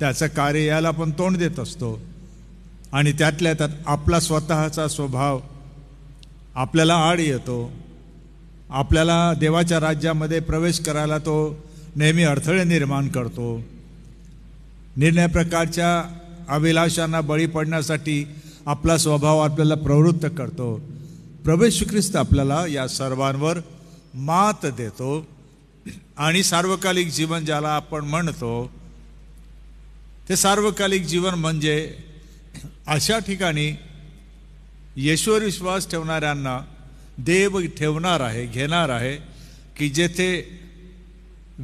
त्याचं कार्य याला पण तोंड देत असतो आणि त्यातल्या त्यात आपला स्वतःचा स्वभाव आपल्याला आड येतो आपल्याला देवाच्या राज्यामध्ये प्रवेश करायला तो नेहमी अडथळे निर्माण करतो निर्णय प्रकारच्या अभिलाषांना बळी पडण्यासाठी आपला स्वभाव आपल्याला प्रवृत्त करतो प्रवेश ख्रिस्त आपल्याला या सर्वांवर मात देतो आणि सार्वकालिक जीवन ज्याला आपण म्हणतो ते सार्वकालिक जीवन म्हणजे अशा ठिकाणी येश्वर विश्वास ठेवणाऱ्यांना देव ठेवणार आहे घेणार आहे की जेथे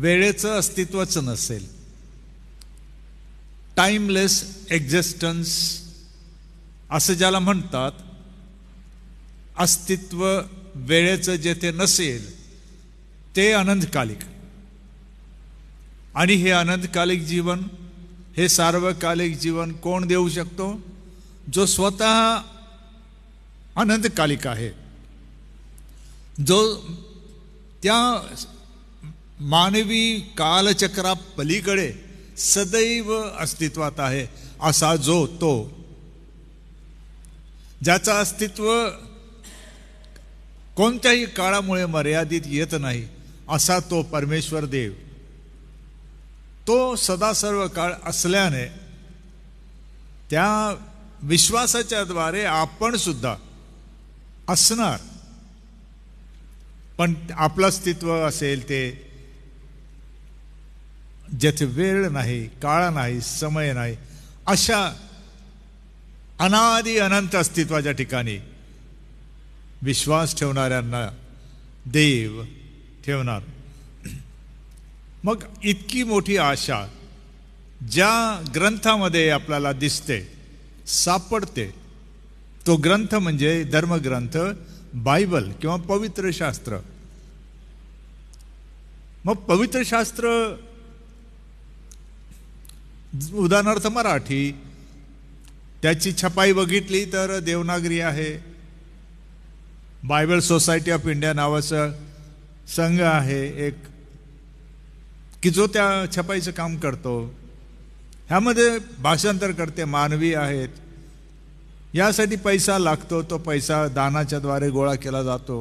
वेळेचं अस्तित्वच नसेल टाईमलेस एक्झिस्टन्स असं ज्याला म्हणतात अस्तित्व वेळेचं जेथे नसेल ते अनंतकालिक आणि हे अनंतकालिक जीवन हे सार्वकालिक जीवन कोण देऊ शकतो जो स्वतः अनंतकालिक आहे जो त्या मानवी कालचक्रा पलीकडे सदैव अस्तित्वात आहे असा जो तो ज्याचं अस्तित्व कोणत्याही काळामुळे मर्यादित येत नाही असा तो परमेश्वर देव तो सदा सर्व काळ असल्याने त्या विश्वासाच्याद्वारे आपण सुद्धा असणार पण आपलं अस्तित्व असेल ते ज्याचे वेळ नाही काळ नाही समय नाही अशा अनादी अनंत अस्तित्वाच्या ठिकाणी विश्वास ठेवणाऱ्यांना देव ठेवणार मग इतकी मोठी आशा ज्या ग्रंथामध्ये आपल्याला दिसते सापडते तो ग्रंथ म्हणजे धर्मग्रंथ बायबल किंवा पवित्र शास्त्र मग पवित्र शास्त्र उदाहरणार्थ मराठी त्याची छपाई बघितली तर देवनागरी आहे बायबल सोसायटी ऑफ इंडिया नावाचा संघ आहे एक की जो त्या छपाईचं काम करतो ह्यामध्ये भाषांतर करते मानवी आहेत यासाठी पैसा लागतो तो पैसा दानाच्या द्वारे गोळा केला जातो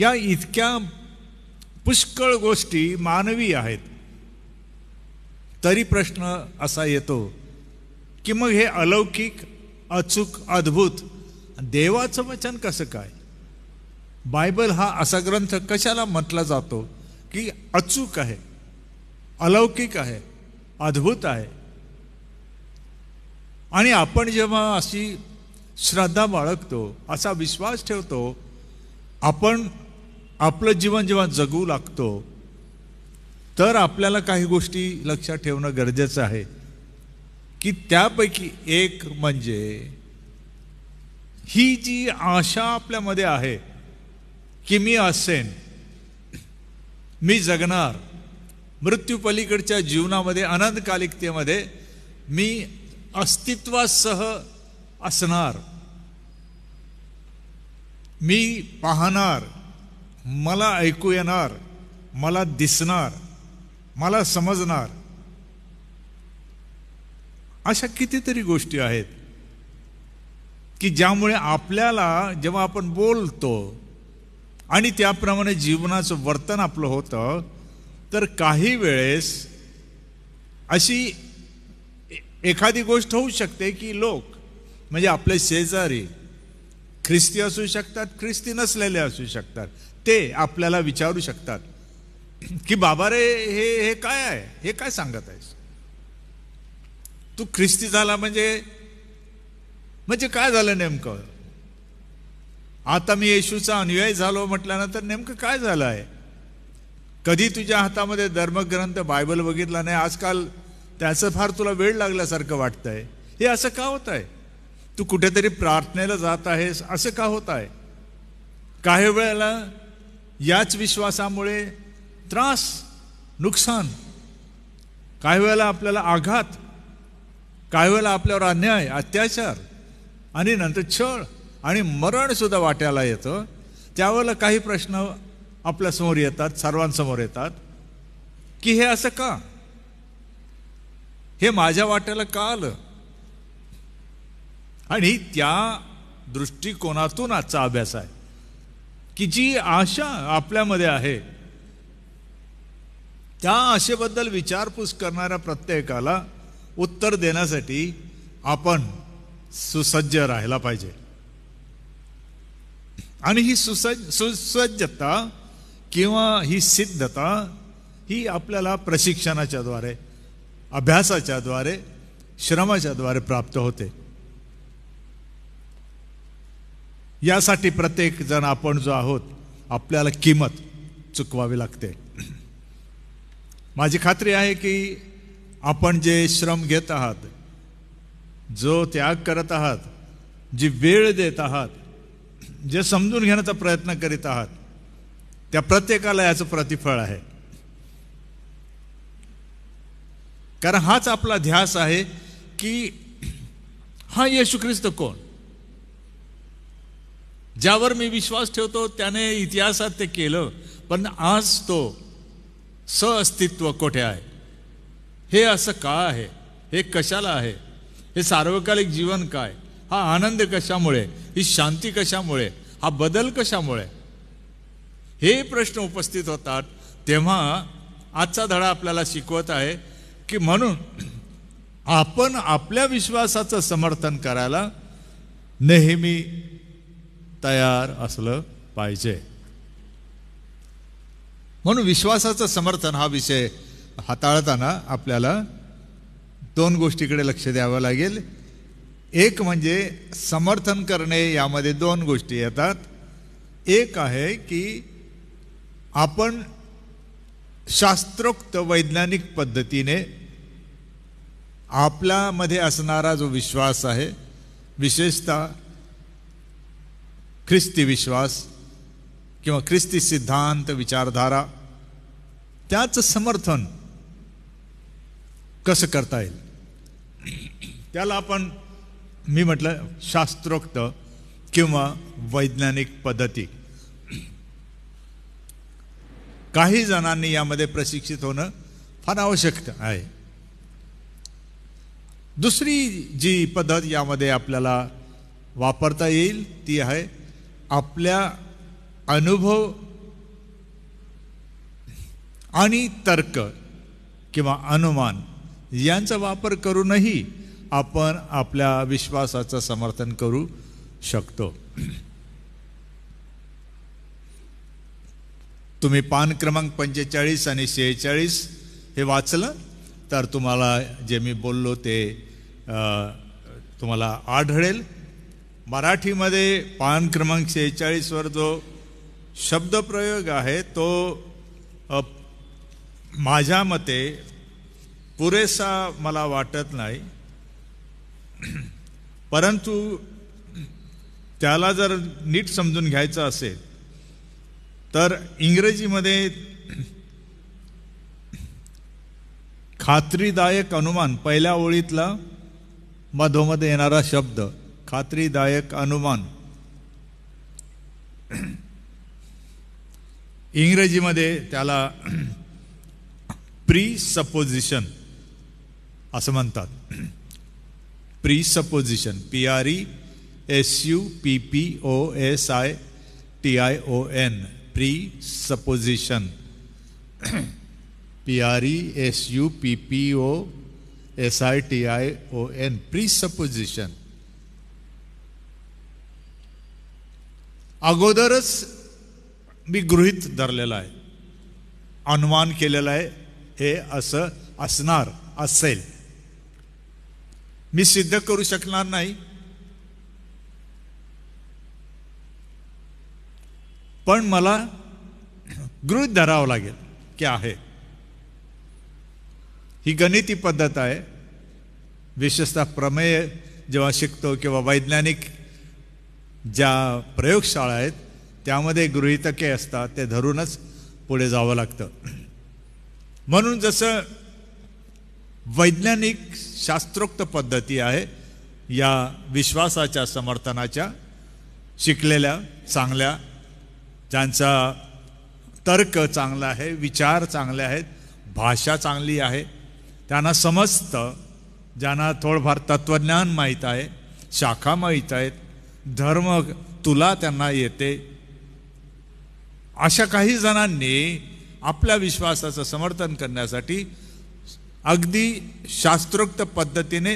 या इतक्या पुष्कळ गोष्टी मानवी आहेत तरी प्रश्न असा येतो की मग हे अलौकिक अचूक अद्भुत देवाचं वचन कसं काय बायबल हा असा ग्रंथ कशाला म्हटला जातो की अचूक आहे अलौकिक आहे अद्भुत आहे आणि आपण जेव्हा अशी श्रद्धा बाळगतो असा विश्वास ठेवतो आपण आपलं जीवन जेव्हा जगू लागतो तर आपल्याला काही गोष्टी लक्षात ठेवणं गरजेचं आहे की त्यापैकी एक म्हणजे ही जी आशा आपल्यामध्ये आहे की मी असेन मी जगणार मृत्यूपलीकडच्या जीवनामध्ये अनंतकालिकतेमध्ये मी अस्तित्वासह असणार मी पाहणार मला ऐकू येणार मला दिसणार मला समजणार अशा कितीतरी गोष्टी आहेत की ज्यामुळे आपल्याला जेव्हा आपण बोलतो आणि त्याप्रमाणे जीवनाचं वर्तन आपलं होतं तर काही वेळेस अशी एखादी गोष्ट होऊ शकते की लोक म्हणजे आपले शेजारी ख्रिस्ती असू शकतात ख्रिस्ती नसलेले असू शकतात ते आपल्याला विचारू शकतात की बाबा रे हे हे काय आहे हे काय सांगत आहेस तू ख्रिस्ती झाला म्हणजे म्हणजे काय झालं नेमकं आता मी येशूचा अनुयायी झालो म्हटल्यानंतर नेमकं काय झालं आहे कधी तुझ्या हातामध्ये धर्मग्रंथ बायबल बघितला नाही आजकाल त्याचं फार तुला वेळ लागल्यासारखं वाटतंय हे असं का होत आहे तू कुठेतरी प्रार्थनेला जात आहेस असं का होत आहे काही वेळेला याच विश्वासामुळे त्रास नुकसान काही वेळेला आपल्याला आघात काही वेळेला आपल्यावर अन्याय अत्याचार आणि नंतर छळ आणि मरणसुद्धा वाट्याला येतं त्यावेळेला काही प्रश्न आपल्यासमोर येतात सर्वांसमोर येतात की हे असं का हे माझ्या वाट्याला का आलं आणि त्या दृष्टिकोनातून आजचा अभ्यास आहे की जी आशा आपल्यामध्ये आहे त्या आशेबद्दल विचारपूस करणाऱ्या प्रत्येकाला उत्तर देण्यासाठी आपण सुसज्ज राहायला पाहिजे आणि ही सुसज सुसज्जता किंवा ही सिद्धता ही आपल्याला प्रशिक्षणाच्याद्वारे अभ्यासाच्याद्वारे श्रमाच्याद्वारे प्राप्त होते यासाठी प्रत्येक जण आपण जो आहोत आपल्याला किंमत चुकवावी लागते माझी खात्री आहे की आपण जे श्रम घेत आहात जो त्याग करत आहात जी वेळ देत आहात जे समजून घेण्याचा प्रयत्न करीत आहात त्या प्रत्येकाला याचं प्रतिफळ आहे कारण हाच आपला ध्यास आहे की हा येशू ख्रिस्त कोण ज्यावर मी विश्वास ठेवतो त्याने इतिहासात ते केलं पण आज तो स अस्तित्व कोठे आहे हे असं का आहे हे कशाला आहे हे सार्वकालिक जीवन काय हा आनंद कशामुळे ही शांती कशामुळे हा बदल कशामुळे हे प्रश्न उपस्थित होतात तेव्हा आजचा धडा आपल्याला शिकवत आहे की म्हणून आपण आपल्या विश्वासाचं समर्थन करायला नेहमी तयार असलं पाहिजे म्हणून विश्वासाचं समर्थन हा विषय हाताळताना आपल्याला दोन गोष्टीकडे लक्ष द्यावं लागेल एक म्हणजे समर्थन करणे यामध्ये दोन गोष्टी येतात एक आहे की आपण शास्त्रोक्त वैज्ञानिक पद्धतीने आपल्यामध्ये असणारा जो विश्वास आहे विशेषतः ख्रिस्ती विश्वास किंवा ख्रिस्ती सिद्धांत विचारधारा त्याचं समर्थन कसं करता येईल त्याला आपण मी म्हटलं शास्त्रोक्त किंवा वैज्ञानिक पद्धती काही जणांनी यामध्ये प्रशिक्षित होणं फार आवश्यक आहे दुसरी जी पद्धत यामध्ये आपल्याला वापरता येईल ती आहे आपल्या अनुभव आणि तर्क किंवा अनुमान यांचा वापर करूनही आपण आपल्या विश्वासाचं समर्थन करू शकतो तुम्ही पान क्रमांक पंचेचाळीस आणि शेहेचाळीस हे वाचलं तर तुम्हाला जे मी बोललो ते तुम्हाला आढळेल मराठीमध्ये पान क्रमांक शेहेचाळीसवर जो शब्दप्रयोग आहे तो माझ्या मते पुरेसा मला वाटत नाही परंतु त्याला जर नीट समजून घ्यायचं असेल तर इंग्रजीमध्ये खात्रीदायक अनुमान पहिल्या ओळीतला मधोमध्ये येणारा शब्द खात्रीदायक अनुमान इंग्रजीमध्ये त्याला प्री सपोजिशन असं म्हणतात presupposition P R E S U P P O S I T I O N presupposition P R E S U P P O S I T I O N presupposition अगोदरच मी गृहित धरलेलं आहे अनुमान केलेलं आहे हे असं असणार असेल मी सिद्ध करू शकणार नाही पण मला गृहित धरावं लागेल की आहे ही गणिती पद्धत आहे विशेषतः प्रमेय जेव्हा शिकतो किंवा वैज्ञानिक ज्या प्रयोगशाळा आहेत त्यामध्ये गृहितके असतात ते धरूनच पुढे जावं लागतं म्हणून जसं वैज्ञानिक शास्त्रोक्त पद्धती आहे या विश्वासाच्या समर्थनाच्या शिकलेल्या चांगल्या ज्यांचा तर्क चांगला आहे विचार चांगले आहेत भाषा चांगली आहे त्यांना समजतं ज्यांना थोडंफार तत्त्वज्ञान माहीत आहे शाखा माहीत आहेत धर्म तुला त्यांना येते अशा काही जणांनी आपल्या विश्वासाचं समर्थन करण्यासाठी अगदी शास्त्रोक्त पद्धतीने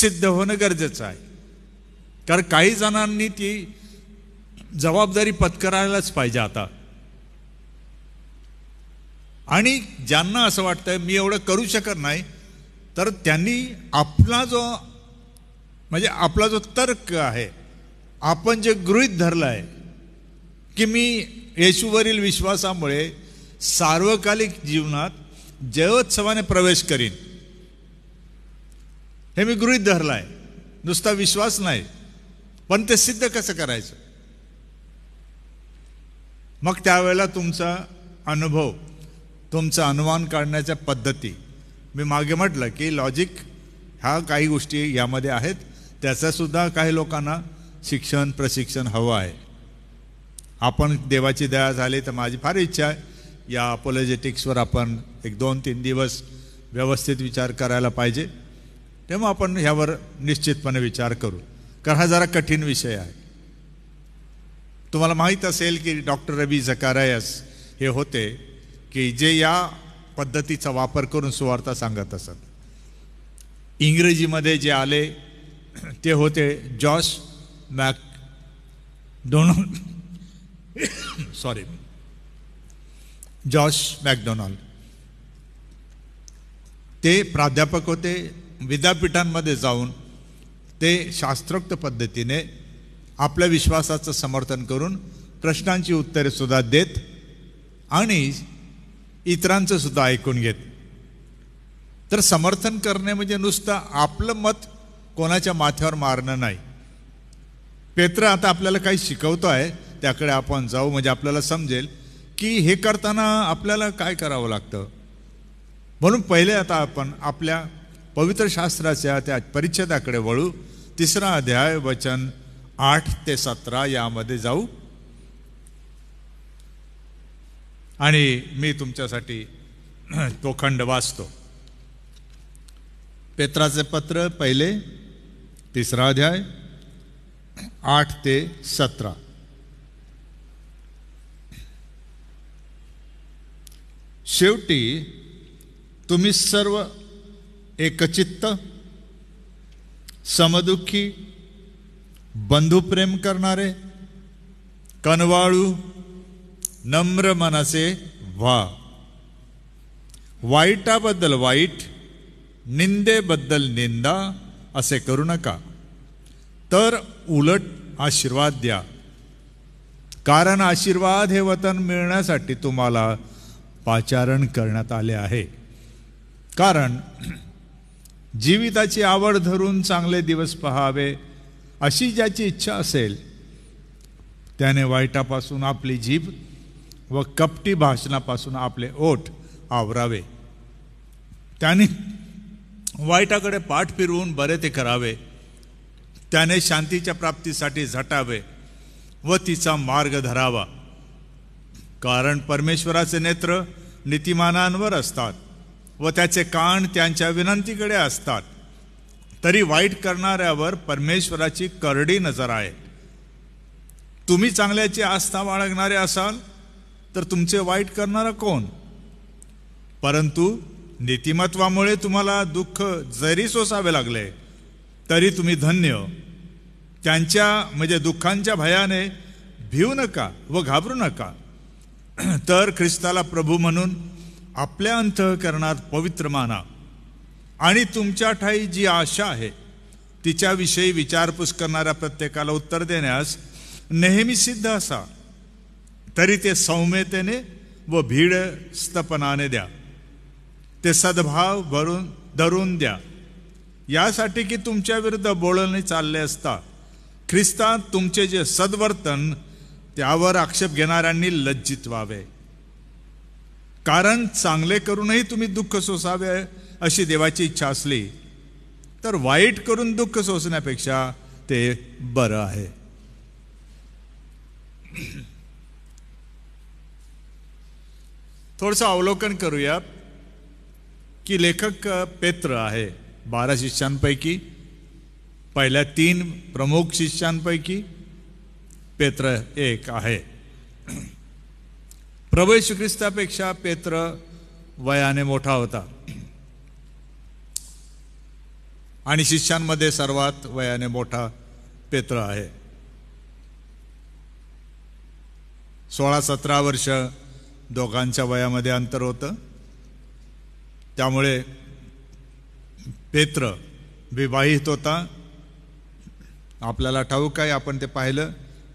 सिद्ध होणं गरजेचं आहे कारण काही जणांनी ती जबाबदारी पत्करायलाच पाहिजे आता आणि ज्यांना असं वाटतं मी एवढं करू शकत नाही तर त्यांनी आपला जो म्हणजे आपला जो तर्क आहे आपण जे गृहित धरलं आहे की मी येशूवरील विश्वासामुळे सार्वकालिक जीवनात जयोत्सवाने प्रवेश करीन हे मी गृहित धरलं आहे नुसता विश्वास नाही पण ते सिद्ध कसं करायचं मग त्यावेळेला तुमचा अनुभव तुमचं अनुमान काढण्याच्या पद्धती मी मागे म्हटलं की लॉजिक ह्या काही गोष्टी यामध्ये आहेत त्याचंसुद्धा काही लोकांना शिक्षण प्रशिक्षण हवं आहे आपण देवाची दया झाली तर माझी फार इच्छा आहे या अपोलॉजेटिक्सवर आपण एक दोन तीन दिवस व्यवस्थित विचार करायला पाहिजे तेव्हा आपण ह्यावर निश्चितपणे विचार करू कारण हा जरा कठीण विषय आहे तुम्हाला माहीत असेल की डॉक्टर रवी झकारायस हे होते की जे या पद्धतीचा वापर करून सुवार्ता सांगत असत इंग्रजीमध्ये जे आले ते होते Josh McDonald sorry Josh McDonald ते प्राध्यापक होते विद्यापीठांमध्ये जाऊन ते शास्त्रोक्त पद्धतीने आपल्या विश्वासाचं समर्थन करून प्रश्नांची उत्तरे सुद्धा देत आणि इतरांचं सुद्धा ऐकून घेत तर समर्थन करणे म्हणजे नुसतं आपलं मत कोणाच्या माथ्यावर मारणं नाही पेत्र आता आपल्याला काही शिकवतो आहे त्याकडे आपण जाऊ म्हणजे आपल्याला समजेल की हे करताना आपल्याला काय करावं लागतं म्हणून पहिले आता आपण आपल्या पवित्र शास्त्राच्या त्या परिच्छेदाकडे वळू तिसरा अध्याय वचन आठ ते सतरा यामध्ये जाऊ आणि मी तुमच्यासाठी तो खंड वाचतो पेत्राचे पत्र पहिले तिसरा अध्याय आठ ते सतरा शेवटी तुम्ही सर्व एकचित्त समदुखी बंधुप्रेम करणारे कनवाळू नम्र मनाचे व्हा वाईटाबद्दल वाईट निंदेबद्दल निंदा असे करू नका तर उलट आशीर्वाद द्या कारण आशीर्वाद हे वतन मिळण्यासाठी तुम्हाला पाचारण करण्यात आले आहे कारण जीविताची आवड धरून चांगले दिवस पहावे अशी ज्याची इच्छा असेल त्याने वाईटापासून आपली जीभ व कपटी भाषणापासून आपले ओठ आवरावे त्याने वाईटाकडे पाठ फिरवून बरे ते करावे त्याने शांतीच्या प्राप्तीसाठी झटावे व तिचा मार्ग धरावा कारण परमेश्वराचे नेत्र नीतिमानांवर असतात व त्याचे कान त्यांच्या विनंतीकडे असतात तरी वाईट करणाऱ्यावर परमेश्वराची करडी नजर आहे तुम्ही चांगल्याची आस्था बाळगणारे असाल तर तुमचे वाईट करणारा कोण परंतु नीतिमत्वामुळे तुम्हाला दुःख जरी सोसावे लागले तरी तुम्ही धन्य त्यांच्या म्हणजे दुःखांच्या भयाने भिवू नका व घाबरू नका तर ख्रिस्ताला प्रभू म्हणून आपल्या अंतःकरणात पवित्र माना आणि तुमच्या ठाई जी आशा आहे तिच्याविषयी विचारपूस करणाऱ्या प्रत्येकाला उत्तर देण्यास नेहमी सिद्ध असा तरी ते सौम्यतेने व भीड स्तपनाने द्या ते सद्भाव भरून धरून द्या यासाठी की तुमच्या विरुद्ध बोलणे चालले असता ख्रिस्तात तुमचे जे सद्वर्तन त्यावर आक्षेप घेणाऱ्यांनी लज्जित व्हावे कारण चांगले करूनही तुम्ही दुःख सोसावे अशी देवाची इच्छा असली तर वाईट करून दुःख सोसण्यापेक्षा ते बरं आहे थोडस अवलोकन करूया की लेखक पेत्र आहे बारा शिष्यांपैकी पहिल्या तीन प्रमुख शिष्यांपैकी पेत्र एक आहे प्रभू ख्रिस्तापेक्षा पेत्र वयाने मोठा होता आणि शिष्यांमध्ये सर्वात वयाने मोठा पेत्र आहे सोळा सतरा वर्ष दोघांच्या वयामध्ये अंतर होतं त्यामुळे पेत्र विवाहित होता आपल्याला ठाऊक आहे आपण ते पाहिलं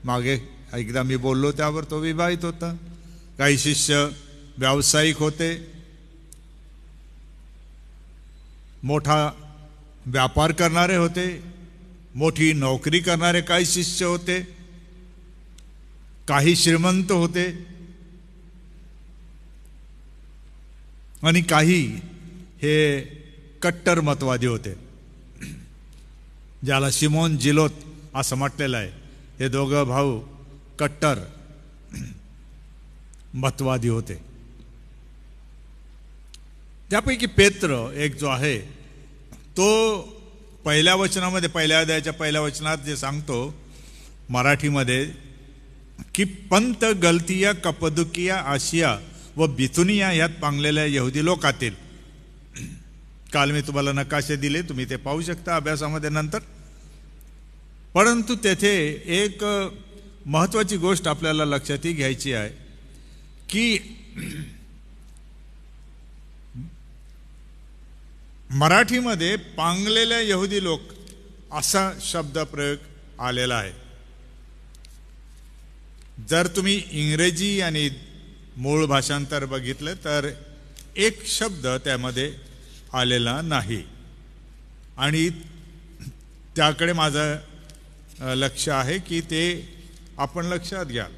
मागे एकदा मी बोललो त्यावर तो विवाहित होता काही शिष्य व्यावसायिक होते मोठा व्यापार करणारे होते मोठी नोकरी करणारे काही शिष्य होते काही श्रीमंत होते आणि काही हे कट्टर मतवादी होते ज्याला शिमोन जिलोत असं म्हटलेलं आहे हे दोघं भाऊ कट्टर मतवादी होते त्यापैकी पेत्र एक जो आहे तो पहिल्या वचनामध्ये पहिल्या अध्यायाच्या पहिल्या वचनात जे सांगतो मराठीमध्ये की पंत गलतिया कपदुकिया आशिया व बिथुनिया यात पांगलेल्या यहुदी लोकातील काल मी तुम्हाला नकाशे दिले तुम्ही ते पाहू शकता अभ्यासामध्ये नंतर परंतु तेथे एक महत्त्वाची गोष्ट आपल्याला लक्षातही घ्यायची आहे की मराठीमध्ये पांगलेल्या यहुदी लोक असा शब्द प्रयोग आलेला आहे जर तुम्ही इंग्रजी आणि मूळ भाषांतर बघितलं तर एक शब्द त्यामध्ये आलेला नाही आणि त्याकडे माझं लक्ष आहे की ते आपण लक्षात घ्याल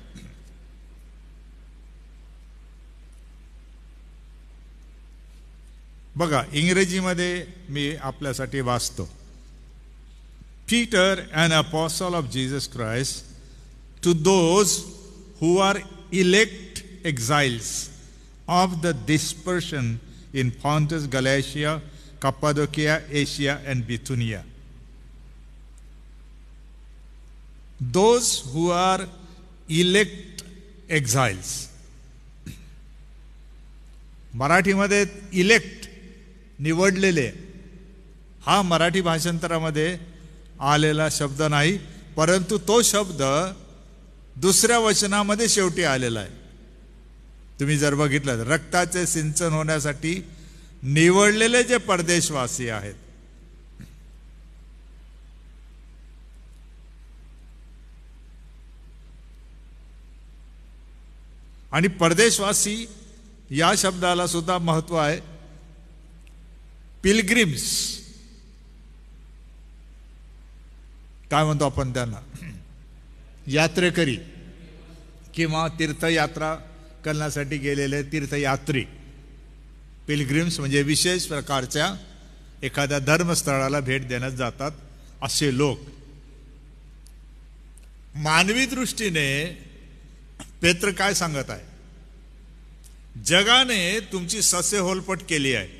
बघा इंग्रजीमध्ये मी आपल्यासाठी वाचतो Peter and apostle of Jesus Christ to those who are elect exiles of the dispersion in Pontus Galatia Cappadocia Asia and Bithynia those who are elect exiles मराठीमध्ये इलेक्ट निवडलेले हा मराठी भाषांतरामध्ये आलेला शब्द नाही परंतु तो शब्द दुसऱ्या वचनामध्ये शेवटी आलेला आहे तुम्ही जर बघितलं रक्ताचे सिंचन होण्यासाठी निवडलेले जे परदेशवासी आहेत आणि परदेशवासी या शब्दाला सुद्धा महत्व आहे पिलग्रिम्स काय म्हणतो आपण त्यांना यात्रेकरी किंवा तीर्थयात्रा करण्यासाठी गेलेले तीर्थयात्री पिलग्रिम्स म्हणजे विशेष प्रकारच्या एखाद्या धर्मस्थळाला भेट देण्यात जातात असे लोक मानवी दृष्टीने पेत्र काय सांगत आहे जगाने तुमची ससे होलपट केली आहे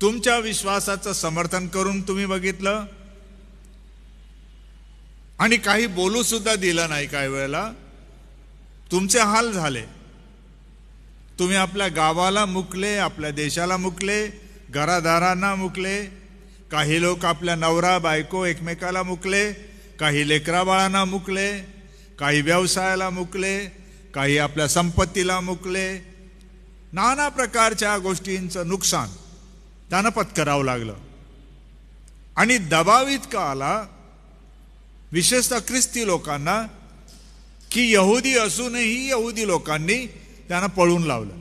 तुमच्या विश्वासाचं समर्थन करून तुम्ही बघितलं आणि काही बोलू सुद्धा दिलं नाही काही वेळेला तुमचे हाल झाले तुम्ही आपल्या गावाला मुकले आपल्या देशाला मुकले घरादारांना मुकले काही लोक आपल्या नवरा बायको एकमेकाला मुकले काही लेकराबाळांना मुकले काही व्यवसायाला मुकले काही आपल्या संपत्तीला मुकले नाना प्रकारच्या गोष्टींचं नुकसान त्यानं पत्करावं लागलं आणि दबाव इतका आला विशेषतः ख्रिस्ती लोकांना की यहुदी असूनही यहुदी लोकांनी त्यांना पळून लावलं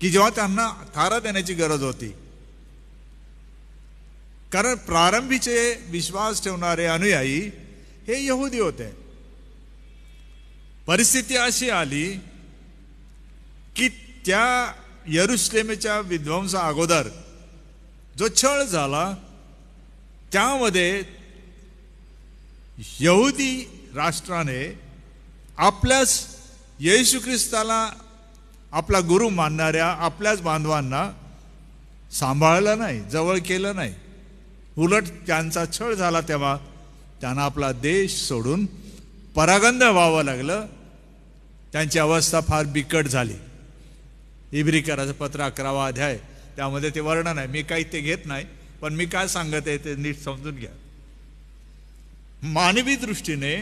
की जेव्हा त्यांना थारा देण्याची गरज होती कारण प्रारंभीचे विश्वास ठेवणारे अनुयायी हे यहुदी होते परिस्थिती अशी आली की त्या यरुश्लेमेच्या विध्वंसा अगोदर जो छळ झाला त्यामध्ये यहुदी राष्ट्राने आपल्याच येशू ख्रिस्ताला आपला गुरु मानणाऱ्या आपल्याच बांधवांना सांभाळलं नाही जवळ केलं नाही उलट त्यांचा छळ झाला तेव्हा त्यांना आपला देश सोडून परागंध व्हावं लागलं त्यांची अवस्था फार बिकट झाली इब्रीकराचं पत्र अकरावा अध्याय त्यामध्ये ते वर्णन आहे मी काही ते घेत नाही पण मी काय सांगत आहे ते नीट समजून घ्या मानवी दृष्टीने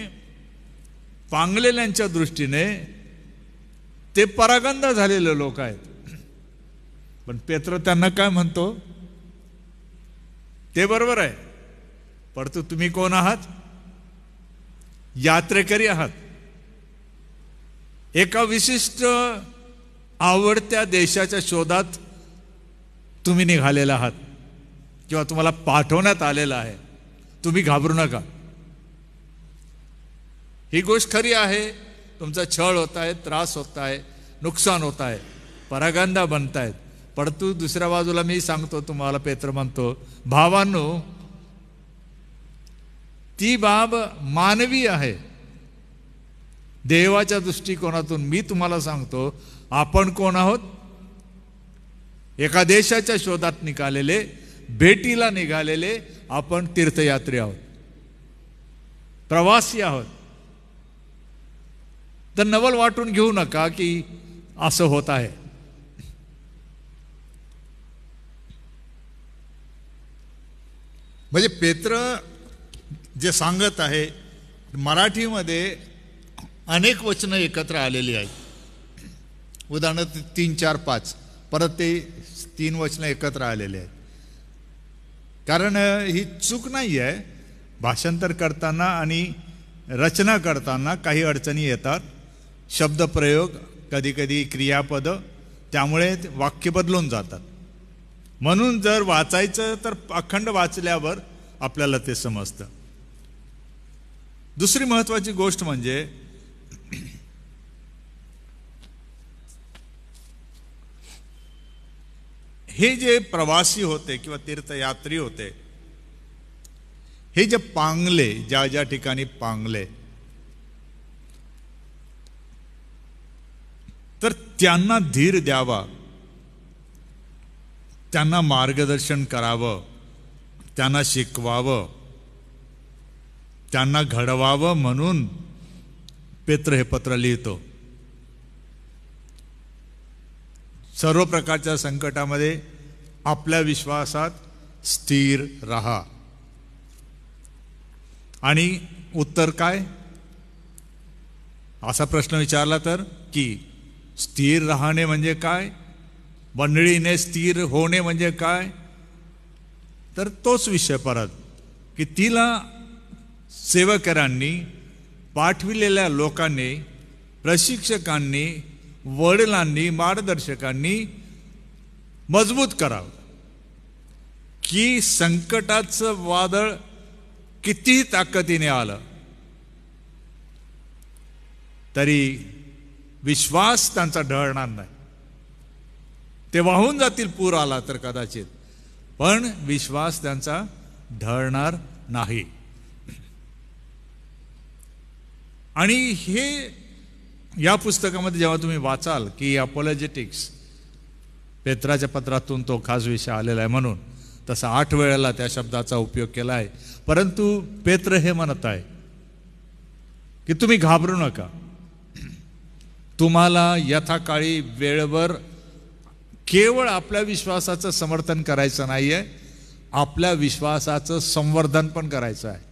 पांगलेल्यांच्या दृष्टीने ते परागंध झालेले लोक आहेत पण पेत्र त्यांना काय म्हणतो ते बरोबर आहे परंतु तुम्ही कोण आहात यात्रेकरी आहात एका विशिष्ट आवडत्या देशाच्या शोधात तुम्ही निघालेला आहात किंवा तुम्हाला पाठवण्यात आलेला आहे तुम्ही घाबरू नका ही गोष्ट खरी आहे तुमचा छळ होत आहे त्रास होत आहे नुकसान होत आहे परागंदा बनतायत परंतु दुसऱ्या बाजूला मी सांगतो तुम्हाला पेत्र म्हणतो भावांनो ती बाब मानवी आहे देवाच्या दृष्टिकोनातून मी तुम्हाला सांगतो आपण कोण आहोत एका देशाच्या शोधात निघालेले भेटीला निघालेले आपण तीर्थयात्री आहोत प्रवासी आहोत तर नवल वाटून घेऊ नका की असं होत आहे म्हणजे पेत्र जे सांगत आहे मराठीमध्ये अनेक वचनं एकत्र आलेली आहेत उदाहरणार्थ तीन चार पाच परत ते तीन वचनं एकत्र आलेली आहेत कारण ही चूक नाही आहे भाषांतर करताना आणि रचना करताना काही अडचणी येतात शब्दप्रयोग कधीकधी क्रियापदं त्यामुळे वाक्य बदलून जातात म्हणून जर वाचायचं तर अखंड वाचल्यावर आपल्याला ते समजतं दुसरी महत्त्वाची गोष्ट म्हणजे हे जे प्रवासी होते किंवा तीर्थयात्री होते हे जे पांगले ज्या ज्या ठिकाणी पांगले तर त्यांना धीर द्यावा त्यांना मार्गदर्शन करावं त्यांना शिकवावं त्यांना घडवावं म्हणून पेत्र हे पत्र लिहितो सर्व प्रकारच्या संकटामध्ये आपल्या विश्वासात स्थिर राहा आणि उत्तर काय असा प्रश्न विचारला तर की स्थिर राहणे म्हणजे काय मंडळीने स्थिर होणे म्हणजे काय तर तोच विषय परत की तिला सेवकरांनी पाठविलेल्या लोकांनी प्रशिक्षकांनी वडिलांनी मार्गदर्शकांनी मजबूत करावं की संकटाचं वादळ किती ताकदीने आलं तरी विश्वास त्यांचा ढळणार नाही ते वाहून जातील पूर आला तर कदाचित पण विश्वास त्यांचा ढळणार नाही आणि हे या पुस्तकामध्ये जेव्हा तुम्ही वाचाल की अपोलॉजेटिक्स पेत्राच्या पत्रातून तो खास विषय आलेला आहे म्हणून तसा आठ वेळेला त्या शब्दाचा उपयोग केला आहे परंतु पेत्र हे म्हणत आहे की तुम्ही घाबरू नका तुम्हाला यथाकाळी वेळेवर केवळ आपल्या विश्वासाचं समर्थन करायचं नाही आहे आपल्या विश्वासाचं संवर्धन पण करायचं आहे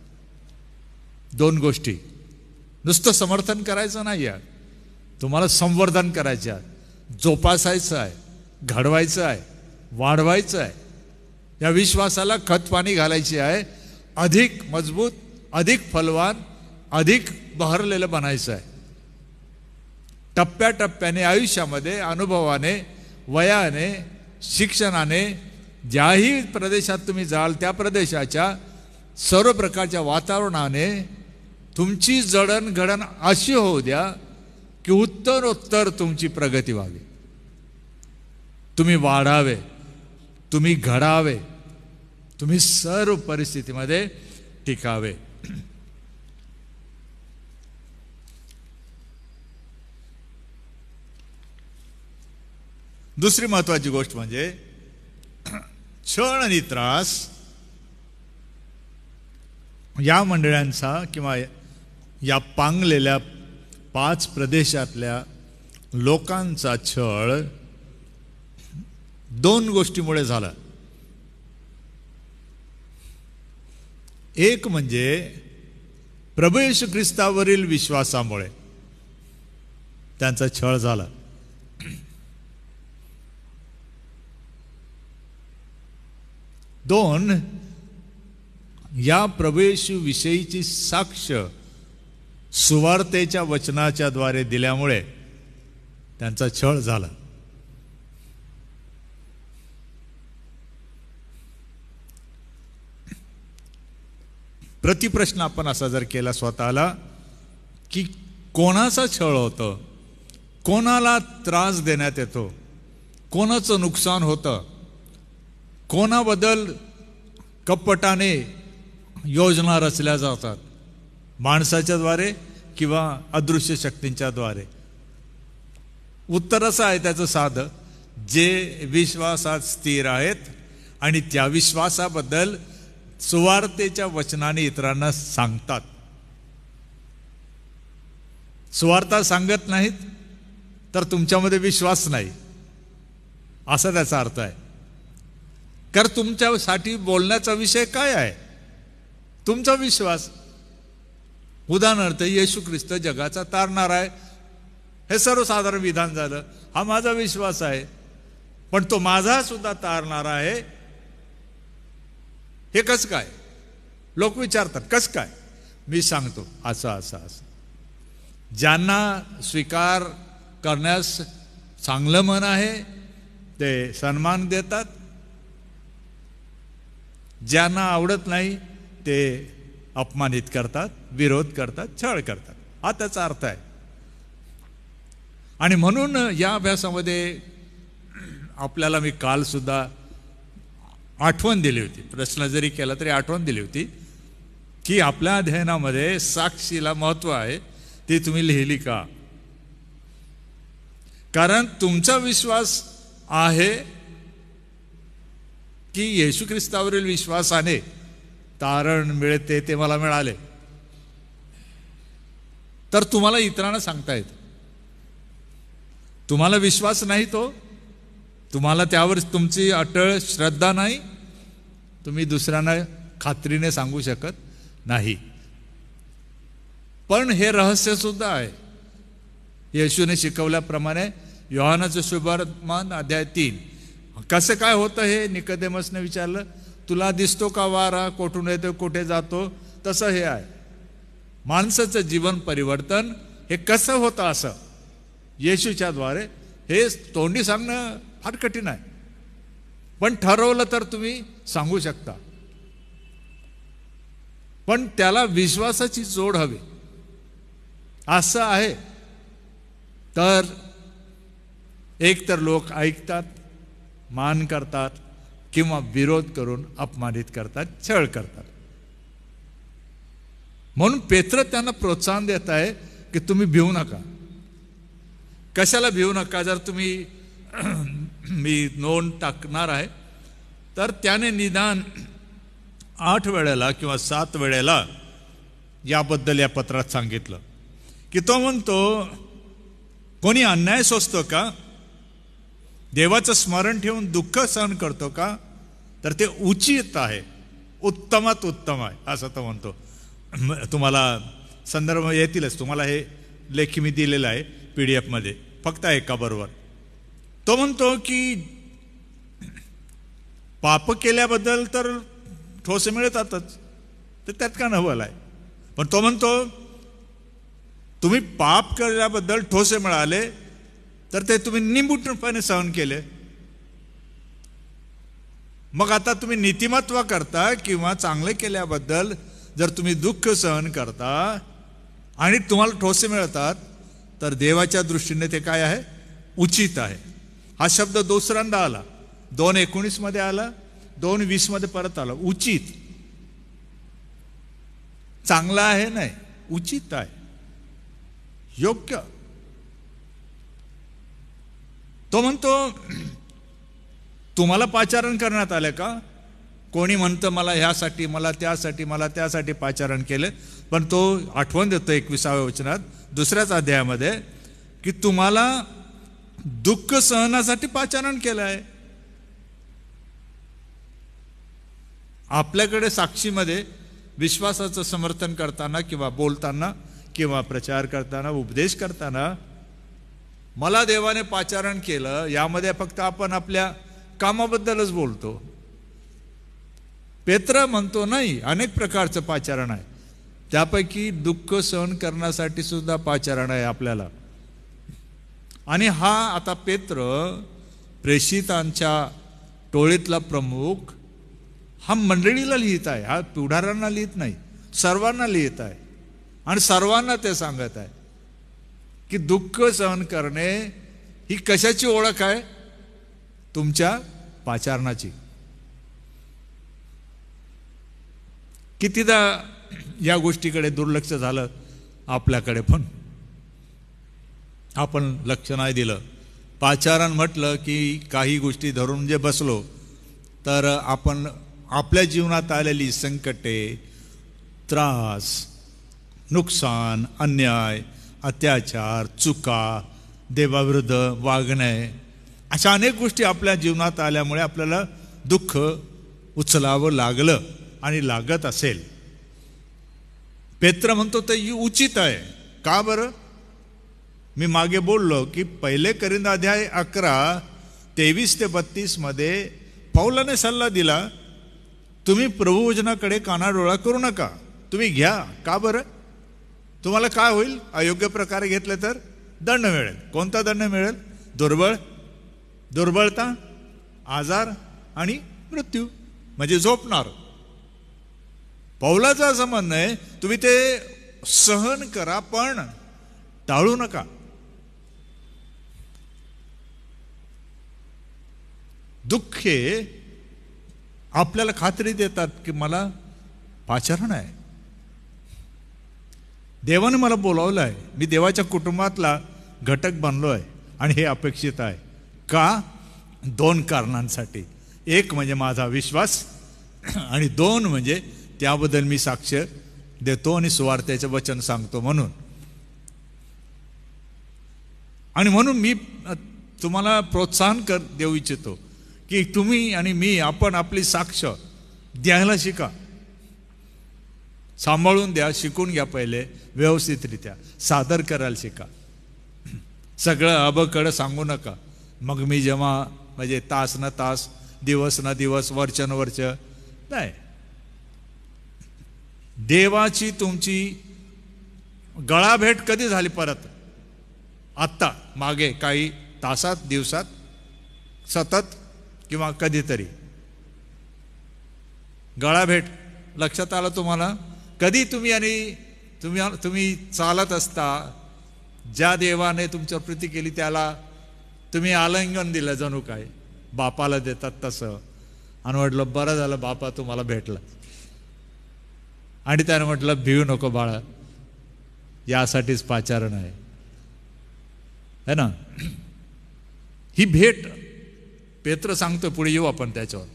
दोन गोष्टी नुसतं समर्थन करायचं नाही आहे तुम्हाला संवर्धन करायचे आहे जोपासायचं आहे घडवायचं आहे वाढवायचं आहे या विश्वासाला खतपाणी घालायची आहे अधिक मजबूत अधिक फलवान अधिक बहरलेलं बनायचं आहे टप्प्याटप्प्याने आयुष्यामध्ये अनुभवाने वयाने शिक्षणाने ज्याही प्रदेशात तुम्ही जाल त्या प्रदेशाच्या सर्व प्रकारच्या वातावरणाने तुमची जडणघडण अशी होऊ द्या की उत्तरोत्तर तुमची प्रगती व्हावी तुम्ही वाढावे तुम्ही घडावे तुम्ही सर्व परिस्थितीमध्ये टिकावे दुसरी महत्वाची गोष्ट म्हणजे क्षण आणि त्रास या मंडळांचा किंवा या पांगलेल्या पाच प्रदेशातल्या लोकांचा छळ दोन गोष्टीमुळे झाला एक म्हणजे प्रवेश ख्रिस्तावरील विश्वासामुळे त्यांचा छळ झाला दोन या प्रवेशविषयीची साक्ष सुवार्तेच्या वचनाच्या द्वारे दिल्यामुळे त्यांचा छळ झाला प्रतिप्रश्न आपण असा जर केला स्वतःला की कोणाचा छळ होतं कोणाला त्रास देण्यात येतो कोणाचं नुकसान होतं कोणाबद्दल कपटाने योजना रचल्या जातात माणसाच्या द्वारे किंवा अदृश्य शक्तींच्या द्वारे उत्तर असं आहे त्याचं साधं जे विश्वासात स्थिर आहेत आणि त्या विश्वासाबद्दल सुवार्थेच्या वचनाने इतरांना सांगतात सुवार्ता सांगत नाहीत तर तुमच्यामध्ये विश्वास नाही असा त्याचा अर्थ आहे कारण तुमच्यासाठी बोलण्याचा विषय काय आहे तुमचा विश्वास उदाहरणार्थ येशू ख्रिस्त जगाचा तारणार आहे हे सर्वसाधारण विधान झालं हा माझा विश्वास आहे पण तो माझा सुद्धा तारणार आहे हे कसं काय लोक विचारतात कसं काय मी सांगतो असं असं असं ज्यांना स्वीकार करण्यास चांगलं मन आहे ते सन्मान देतात ज्यांना आवडत नाही ते अपमानित करतात विरोध करतात छळ करतात हा त्याचा अर्थ आहे आणि म्हणून या अभ्यासामध्ये आपल्याला मी काल सुद्धा आठवण दिली होती प्रश्न जरी केला तरी आठवण दिली होती की आपल्या अध्ययनामध्ये साक्षीला महत्व आहे ती तुम्ही लिहिली का कारण तुमचा विश्वास आहे की येशू ख्रिस्तावरील विश्वासाने तारण मिळते ते मला मिळाले तर तुम्हाला इतरांना सांगता येतं तुम्हाला विश्वास नाही तो तुम्हाला त्यावर तुमची अटळ श्रद्धा नाही तुम्ही दुसऱ्यांना खात्रीने सांगू शकत नाही पण हे रहस्य सुद्धा आहे येशूने शिकवल्याप्रमाणे योहानाचं शुभारमान अध्याय तीन कसं काय होतं हे निकदेमसने विचारलं तुला दिसतो का वारा कोठून येतो कुठे जातो तसं हे आहे माणसाचं जीवन परिवर्तन हे कसं होतं असं येशूच्या द्वारे हे तोंडी सांगणं फार कठीण आहे पण ठरवलं तर तुम्ही सांगू शकता पण त्याला विश्वासाची जोड हवी असं आहे तर एक तर लोक ऐकतात मान करतात किंवा विरोध करून अपमानित करतात छळ करतात म्हणून पेत्र त्यांना प्रोत्साहन देत आहे की तुम्ही भिवू नका कशाला भिवू नका जर तुम्ही मी नोंद टाकणार आहे तर त्याने निदान आठ वेळेला किंवा सात वेळेला याबद्दल या पत्रात सांगितलं की तो म्हणतो कोणी अन्याय सोसतो का देवाचं स्मरण ठेवून दुःख सहन करतो का तर ते उचित आहे उत्तमात उत्तम आहे असं तो म्हणतो तुम्हाला संदर्भ येतीलच तुम्हाला हे लेखी मी दिलेलं आहे पी डी एफमध्ये फक्त एका बरोबर तो म्हणतो की पाप केल्याबद्दल तर ठोसे मिळतातच तर त्यात का नवल आहे पण तो म्हणतो तुम्ही पाप केल्याबद्दल ठोसे मिळाले तर ते तुम्ही निंबूटपणे सहन केले मग आता तुम्ही नीतिमत्व करता किंवा चांगले केल्याबद्दल जर तुम्ही दुःख सहन करता आणि तुम्हाला ठोसे मिळतात तर देवाच्या दृष्टीने ते काय आहे उचित आहे हा शब्द दुसऱ्यांदा आला दोन एकोणीसमध्ये आला दोन वीसमध्ये परत आला उचित चांगला आहे नाही उचित आहे योग्य तो म्हणतो तुम्हाला पाचारण करण्यात आलं का कोणी म्हणतं मला ह्यासाठी मला त्यासाठी मला त्यासाठी पाचारण केलं पण तो आठवण देतो एकविसाव्या वचनात दुसऱ्याच अध्यायामध्ये की तुम्हाला दुःख सहनासाठी पाचारण केलं आहे आपल्याकडे साक्षीमध्ये विश्वासाचं समर्थन करताना किंवा बोलताना किंवा प्रचार करताना उपदेश करताना मला देवाने पाचारण केलं यामध्ये फक्त आपण आपल्या कामाबद्दलच बोलतो पेत्र म्हणतो नाही अनेक प्रकारचं पाचारण आहे त्यापैकी दुःख सहन करण्यासाठी सुद्धा पाचारण आहे आपल्याला आणि हा आता पेत्र प्रेषितांच्या टोळीतला प्रमुख हा मंडळीला लिहित आहे हा पुढाऱ्यांना लिहित नाही सर्वांना लिहित आहे आणि सर्वांना ते सांगत आहे की दुःख सहन करणे ही कशाची ओळख आहे तुमच्या पाचारणाची कितीदा या गोष्टीकडे दुर्लक्ष झालं आपल्याकडे पण आपण लक्ष नाही दिलं पाचारण म्हटलं की काही गोष्टी धरून जे बसलो तर आपण आपल्या जीवनात आलेली संकटे त्रास नुकसान अन्याय अत्याचार चुका देवाविरुद्ध वागणे अशा अनेक गोष्टी आपल्या जीवनात आल्यामुळे आपल्याला दुःख उचलावं लागलं आणि लागत असेल पेत्र म्हणतो ते उचित आहे का बरं मी मागे बोललो की पहिले करिंद अध्याय अकरा तेवीस ते बत्तीसमध्ये पावलाने सल्ला दिला तुम्ही प्रभुवजनाकडे कानाडोळा करू नका तुम्ही घ्या का बरं तुम्हाला काय होईल अयोग्य प्रकारे घेतलं तर दंड मिळेल कोणता दंड मिळेल दुर्बळ दुर्बळता आजार आणि मृत्यू म्हणजे झोपणार पौलाचं असं म्हणणं आहे तुम्ही ते सहन करा पण टाळू नका दुःखे आपल्याला खात्री देतात की मला पाचारण आहे देवाने मला बोलावलं आहे मी देवाच्या कुटुंबातला घटक बनलो आहे आणि हे अपेक्षित आहे का दोन कारणांसाठी एक म्हणजे माझा विश्वास आणि दोन म्हणजे त्याबद्दल मी साक्ष देतो आणि सुवार्थ्याचे वचन सांगतो म्हणून आणि म्हणून मी तुम्हाला प्रोत्साहन कर देऊ इच्छितो की तुम्ही आणि मी आपण आपली साक्ष द्यायला शिका सांभाळून द्या शिकून घ्या पहिले व्यवस्थितरित्या सादर करायला शिका सगळं अबकडं सांगू नका मग मी जेव्हा म्हणजे तास न तास दिवस न दिवस वर्ष न वर्ष नाही देवाची तुमची गळाभेट कधी झाली परत आत्ता मागे काही तासात दिवसात सतत किंवा कधीतरी गळाभेट लक्षात आलं तुम्हाला कधी तुम्ही आणि तुम्ही तुम्ही चालत असता ज्या देवाने तुमच्या प्रीती केली त्याला तुम्ही आलिंगन दिलं जणू काय बापाला देतात तसं आणि वाटलं बरं झालं बापा तुम्हाला भेटला आणि त्यानं म्हटलं भिऊ नको बाळा यासाठीच पाचारण आहे है ना ही भेट पेत्र सांगतो पुढे येऊ आपण त्याच्यावर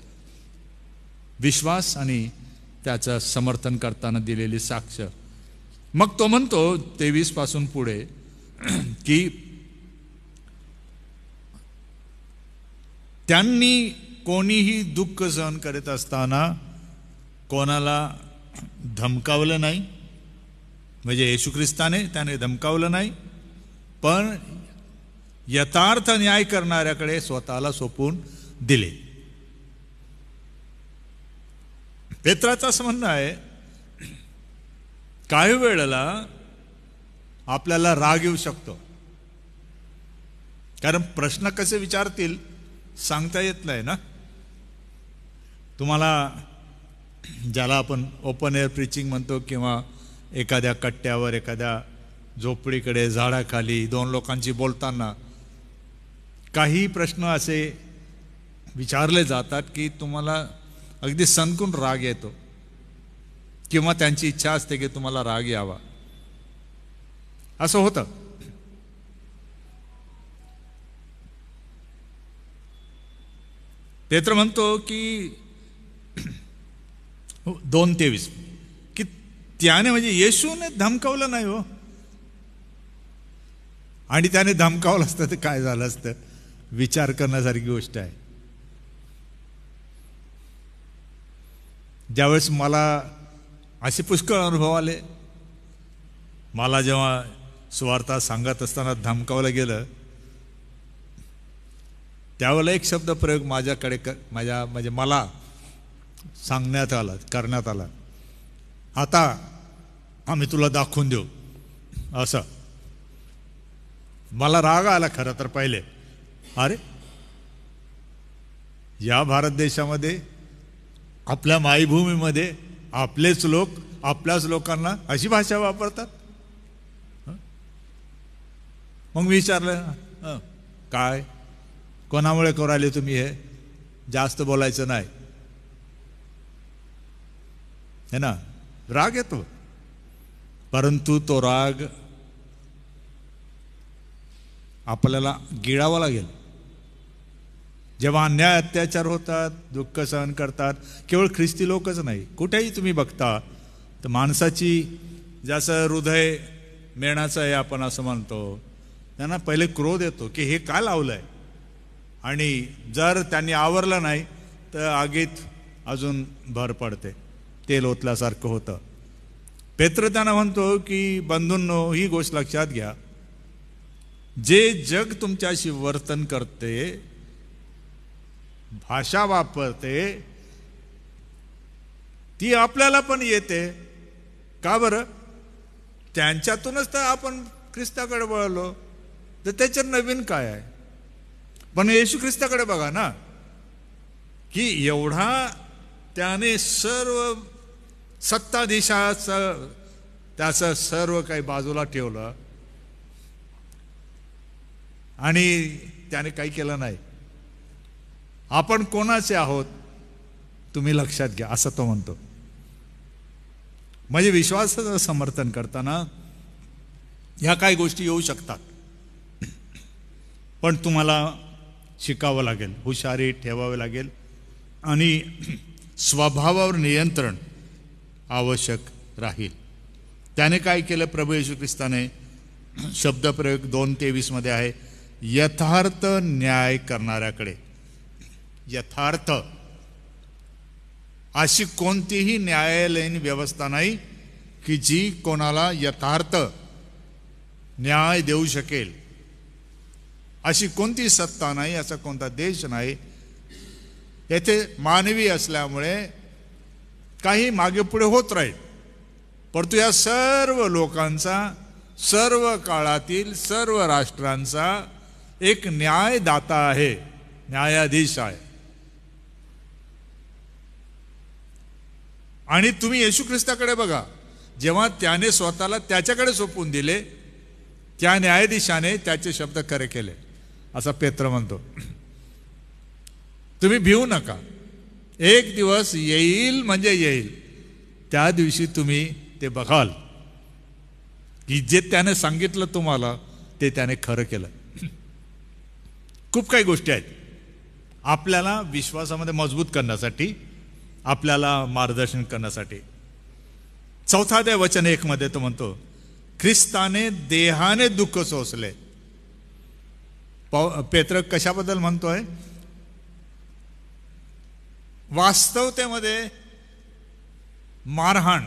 विश्वास आणि त्याचं समर्थन करताना दिलेली साक्ष मग तो म्हणतो तेवीस पासून पुढे की त्यांनी कोणीही दुःख सहन करीत असताना कोणाला धमकावलं नाही म्हणजे येशू ख्रिस्ताने त्याने धमकावलं नाही पण यथार्थ न्याय करणाऱ्याकडे स्वतःला सोपून दिले पेत्राचं असं म्हणणं आहे काही वेळेला आपल्याला राग येऊ शकतो कारण प्रश्न कसे विचारतील सांगता येत नाही ना तुम्हाला ज्याला आपण ओपन एअर प्रिचिंग म्हणतो किंवा एखाद्या कट्ट्यावर एखाद्या झोपडीकडे झाडाखाली दोन लोकांची बोलताना काही प्रश्न असे विचारले जातात की तुम्हाला अगदी सनकून राग येतो किंवा त्यांची इच्छा असते की तुम्हाला राग यावा असं होतं ते तर म्हणतो की दोन तेवीस की त्याने म्हणजे येशूने धमकावलं नाही हो आणि त्याने धमकावलं असतं तर काय झालं असतं विचार करण्यासारखी गोष्ट आहे ज्यावेळेस मला असे पुष्कळ अनुभव आले मला जेव्हा स्वार्था सांगत असताना धमकावलं गेलं त्यावेळेला एक शब्द प्रयोग माझ्याकडे क माझ्या म्हणजे मला सांगण्यात आलं करण्यात आला आता आम्ही तुला दाखवून देऊ असं मला राग आला खरं तर पहिले अरे या भारत देशामध्ये आपल्या मायभूमीमध्ये आपलेच लोक आपल्याच लोकांना अशी भाषा वापरतात मग मी विचारलं काय कोणामुळे करायले तुम्ही हे जास्त बोलायचं नाही है ना राग येतो परंतु तो राग आपल्याला गिळावा लागेल जेव्हा अन्याय अत्याचार होतात दुःख सहन करतात केवळ ख्रिस्ती लोकच नाही कुठेही तुम्ही बघता तर माणसाची ज्याचं हृदय मेणाचं आहे आपण असं म्हणतो त्यांना पहिले क्रोध येतो की हे का लावलं आहे आणि जर त्यांनी आवरलं नाही तर आगीत अजून भर पडते तेल ओतल्यासारखं होतं पेत्र त्यांना म्हणतो की बंधूंनो ही गोष्ट लक्षात घ्या जे जग तुमच्याशी वर्तन करते भाषा वापरते ती आपल्याला पण येते का बरं त्यांच्यातूनच तर आपण ख्रिस्ताकडे वळलो तर त्याच्यात नवीन काय आहे पण येशू ख्रिस्ताकडे बघा ना की एवढा त्याने सर्व सत्ताधीशाचं त्याचं सर्व काही बाजूला ठेवलं आणि त्याने काही केलं नाही आपण कोणाचे आहोत तुम्ही लक्षात घ्या असं तो म्हणतो म्हणजे विश्वासाचं समर्थन करताना ह्या काही गोष्टी येऊ शकतात पण तुम्हाला शिकावं लागेल हुशारी ठेवावं लागेल आणि स्वभावावर नियंत्रण आवश्यक राहील त्याने काय केलं प्रभू येशू ख्रिस्ताने शब्दप्रयोग दोन तेवीसमध्ये आहे यथार्थ न्याय करणाऱ्याकडे यथार्थ अशी कोणतीही न्यायालयीन व्यवस्था नाही की जी कोणाला यथार्थ न्याय देऊ शकेल अशी कोणती सत्ता नाही असा कोणता देश नाही येथे मानवी असल्यामुळे काही मागे पुढे होत राहील परंतु या सर्व लोकांचा सर्व काळातील सर्व राष्ट्रांचा एक न्यायदाता आहे न्यायाधीश आहे आणि तुम्ही येशू ख्रिस्ताकडे बघा जेव्हा त्याने स्वतःला त्याच्याकडे सोपून दिले त्या न्यायाधीशाने त्याचे शब्द खरे केले असा पेत्र म्हणतो तुम्ही भिवू नका एक दिवस येईल म्हणजे येईल त्या दिवशी तुम्ही ते बघाल की जे त्याने सांगितलं तुम्हाला ते त्याने खरं केलं खूप काही गोष्टी आहेत आपल्याला विश्वासामध्ये मजबूत करण्यासाठी आपल्याला मार्गदर्शन करण्यासाठी चौथा त्या वचन एकमध्ये तो म्हणतो ख्रिस्ताने देहाने दुःख सोसले पेत्र कशाबद्दल म्हणतोय वास्तवतेमध्ये मारहाण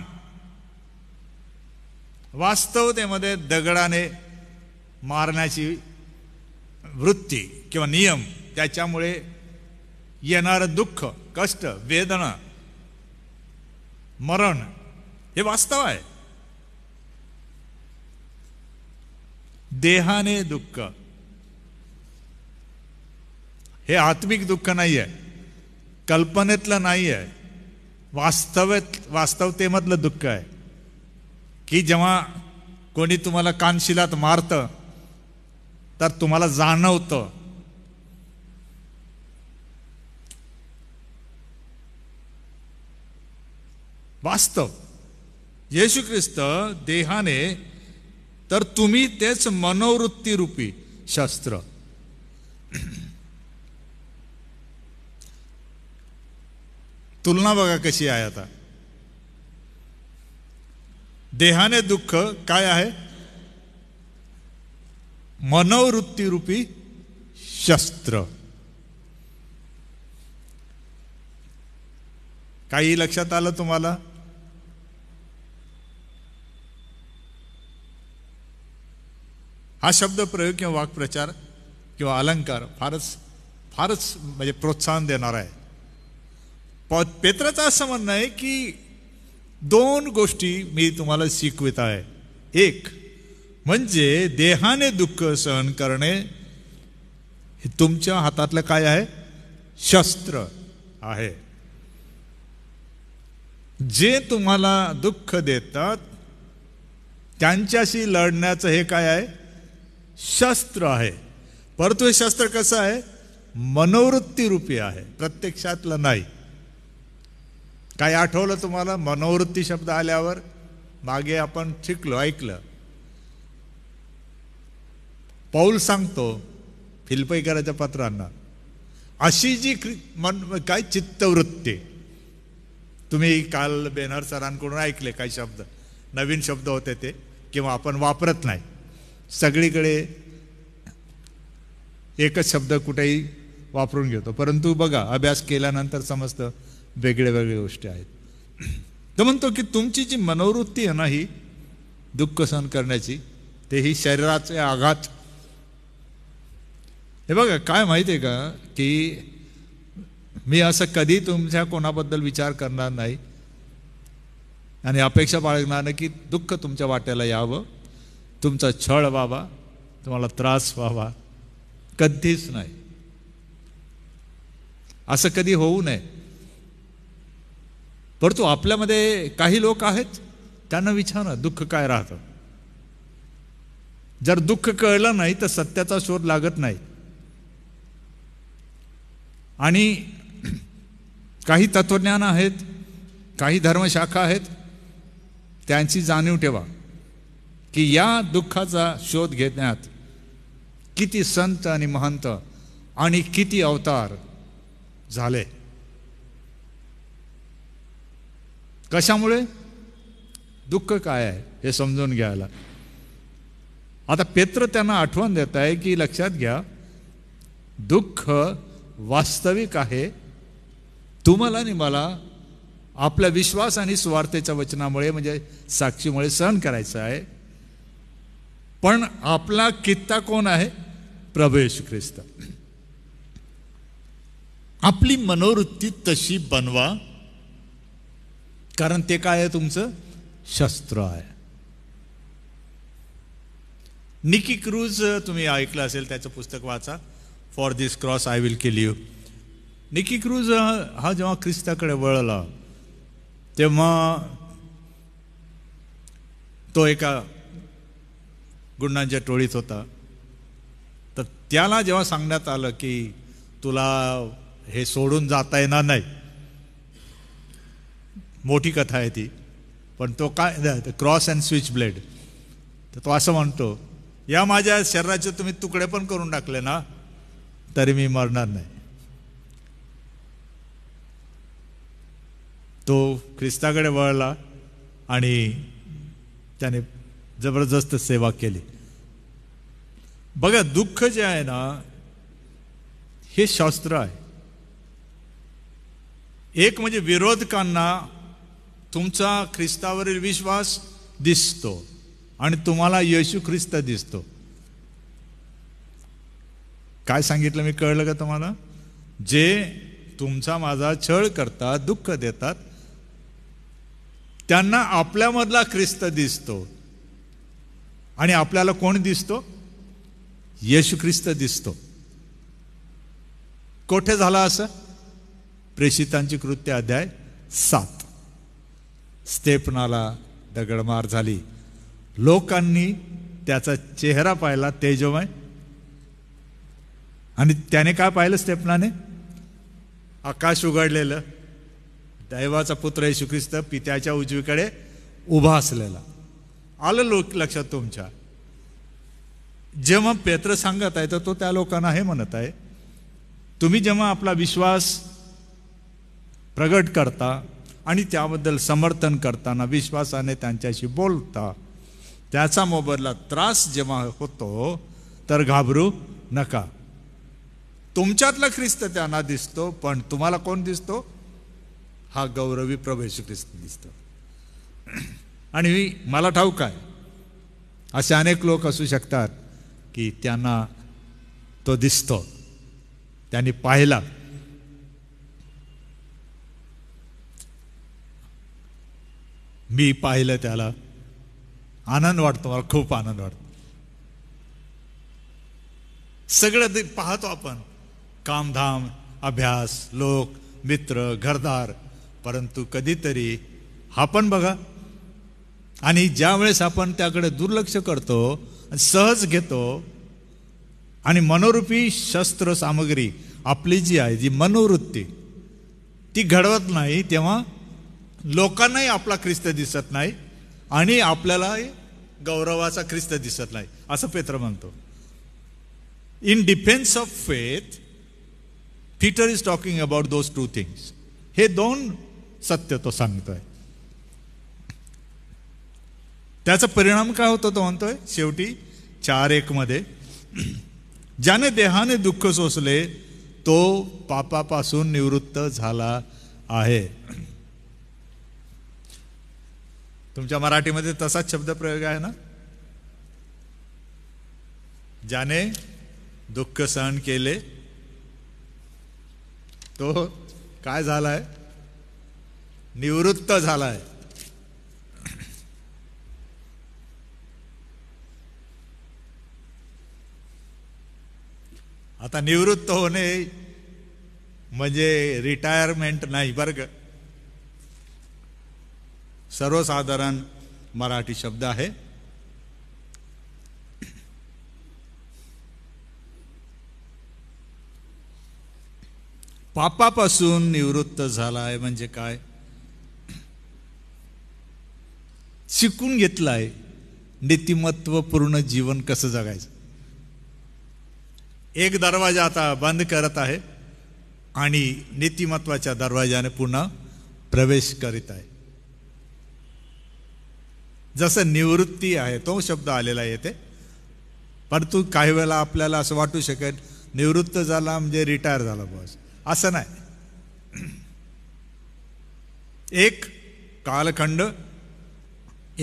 वास्तवतेमध्ये दगडाने मारण्याची वृत्ती किंवा नियम त्याच्यामुळे येणारं दुःख कष्ट वेदना मरण हे वास्तव आहे देहाने दुःख हे आत्मिक दुःख नाही आहे कल्पनेतलं नाही आहे वास्तवेत वास्तवतेमधलं दुःख आहे की जेव्हा कोणी तुम्हाला कानशिलात मारतं तर तुम्हाला जाणवतं वास्तव येशू ख्रिस्त देहाने तर तुम्ही तेच मनोवृत्तीरूपी शस्त्र तुलना बघा कशी आहे आता देहाने दुःख काय आहे मनोवृत्तीरूपी शस्त्र काही लक्षात आलं तुम्हाला हा शब्द प्रयोग किंवा वाक्प्रचार किंवा अलंकार फारच फारच म्हणजे प्रोत्साहन देणारा आहे पॉ पेत्राचं असं म्हणणं आहे की दोन गोष्टी मी तुम्हाला शिकवित आहे एक म्हणजे देहाने दुःख सहन करणे हे तुमच्या हातातलं काय आहे शस्त्र आहे जे तुम्हाला दुःख देतात त्यांच्याशी लढण्याचं हे काय आहे शस्त्र आहे परंतु हे शस्त्र कसं आहे मनोवृत्तीरूपी आहे प्रत्यक्षातलं नाही काय आठवलं तुम्हाला मनोवृत्ती शब्द आल्यावर मागे आपण शिकलो ऐकलं पौल सांगतो फिलपैकराच्या पत्रांना अशी जी मन काय चित्तवृत्ती तुम्ही काल बेनर सरांकडून ऐकले काही शब्द नवीन शब्द होते ते किंवा आपण वापरत नाही सगळीकडे एकच शब्द कुठेही वापरून घेतो परंतु बघा अभ्यास केल्यानंतर समजतं वेगळ्या वेगळ्या गोष्टी आहेत तर म्हणतो की तुमची जी मनोवृत्ती आहे ना ही दुःख सहन करण्याची ते ही शरीराचे आघात हे बघा काय माहिती आहे का की मी असं कधी तुमच्या कोणाबद्दल विचार करणार नाही आणि अपेक्षा बाळगणार नाही की दुःख तुमच्या वाट्याला यावं तुमचा छळ व्हावा तुम्हाला त्रास व्हावा कधीच नाही असं कधी होऊ नये परंतु आपल्यामध्ये काही लोक आहेत त्यांना विचारा दुःख काय राहतं जर दुःख कळलं नाही तर सत्याचा शोध लागत नाही आणि काही तत्वज्ञान आहेत काही धर्मशाखा आहेत त्यांची जाणीव ठेवा की या दुःखाचा शोध घेण्यात किती संत आणि महंत आणि किती अवतार झाले कशामुळे दुःख काय आहे हे समजून घ्यायला आता पेत्र त्यांना आठवण देत आहे की लक्षात घ्या दुःख वास्तविक आहे तुम्हाला आणि मला आपल्या विश्वास आणि स्वार्थेच्या वचनामुळे म्हणजे साक्षीमुळे सहन करायचं आहे पण आपला कित्ता कोण आहे प्रभेश ख्रिस्त आपली मनोवृत्ती तशी बनवा कारण ते काय आहे तुमचं शस्त्र आहे निकी क्रूज तुम्ही ऐकलं असेल त्याचं पुस्तक वाचा for this cross I will kill you Nicky Cruz हा जेव्हा ख्रिस्ताकडे वळला तेव्हा तो एका गुंडांच्या टोळीत होता तर त्याला जेव्हा सांगण्यात आलं की तुला हे सोडून जाता येणार नाही मोठी कथा आहे ती पण तो काय क्रॉस अँड स्विच ब्लेड तर तो असं म्हणतो या माझ्या शरीराचे तुम्ही तुकडे पण करून टाकले ना तरी मी मरणार नाही तो ख्रिस्ताकडे वळला आणि त्याने जबरदस्त सेवा केली बघा दुःख जे आहे ना हे शास्त्र आहे एक म्हणजे विरोधकांना तुमचा ख्रिस्तावरील विश्वास दिसतो आणि तुम्हाला येशू ख्रिस्त दिसतो काय सांगितलं मी कळलं का तुम्हाला जे तुमचा माझा छळ करतात दुःख देतात त्यांना आपल्यामधला ख्रिस्त दिसतो आणि आपल्याला कोण दिसतो येशू ख्रिस्त दिसतो कोठे झाला असं प्रेषितांची कृत्य अध्याय सात स्टेपनाला दगडमार झाली लोकांनी त्याचा चेहरा पाहिला तेजोमय आणि त्याने काय पाहिलं स्टेपनाने आकाश उघडलेलं दैवाचा पुत्र येशू ख्रिस्त पित्याच्या उजवीकडे उभा असलेला आलं लोक लक्षात तुमच्या जेव्हा पेत्र सांगत आहे तर तो त्या लोकांना हे म्हणत आहे तुम्ही जेव्हा आपला विश्वास प्रगट करता आणि त्याबद्दल समर्थन करताना विश्वासाने त्यांच्याशी बोलता त्याचा मोबदला त्रास जेव्हा होतो तर घाबरू नका तुमच्यातला ख्रिस्त त्यांना दिसतो पण तुम्हाला कोण दिसतो हा गौरवी प्रवेश ख्रिस्त दिसतो आणि मला ठाऊक आहे असे अनेक लोक असू शकतात की त्यांना तो दिसतो त्यांनी पाहिला मी पाहिलं त्याला आनंद वाटतो मला खूप आनंद वाटतो सगळं ते पाहतो आपण कामधाम अभ्यास लोक मित्र घरदार परंतु कधीतरी हा पण बघा आणि ज्यावेळेस आपण त्याकडे दुर्लक्ष करतो सहज घेतो आणि मनोरूपी शस्त्र सामग्री आपली जी आहे जी मनोवृत्ती ती घडवत नाही तेव्हा लोकांनाही आपला ख्रिस्त दिसत नाही आणि आपल्यालाही गौरवाचा ख्रिस्त दिसत नाही असं पेत्र म्हणतो in defence of faith Peter is talking about those two things हे दोन सत्य तो सांगतोय त्याचा परिणाम काय होतो तो म्हणतोय शेवटी चार एक मध्ये ज्याने देहाने दुःख सोसले तो पापापासून निवृत्त झाला आहे तुमच्या मराठीमध्ये तसाच शब्दप्रयोग आहे ना ज्याने दुःख सहन केले तो काय झालाय निवृत्त झालाय आता निवृत्त होणे म्हणजे रिटायरमेंट नाही बरं सर्वसाधारण मराठी शब्द आहे पापापासून निवृत्त झाला आहे म्हणजे काय शिकून घेतलाय नीतिमत्वपूर्ण जीवन कसं जगायचं एक दरवाजा आता बंद करत आहे आणि नीतिमत्वाच्या दरवाजाने पुन्हा प्रवेश करीत आहे जसं निवृत्ती आहे तो शब्द आलेला येते परंतु काही वेळेला आपल्याला असं वाटू शकेल निवृत्त झाला म्हणजे रिटायर झाला बस असं नाही एक कालखंड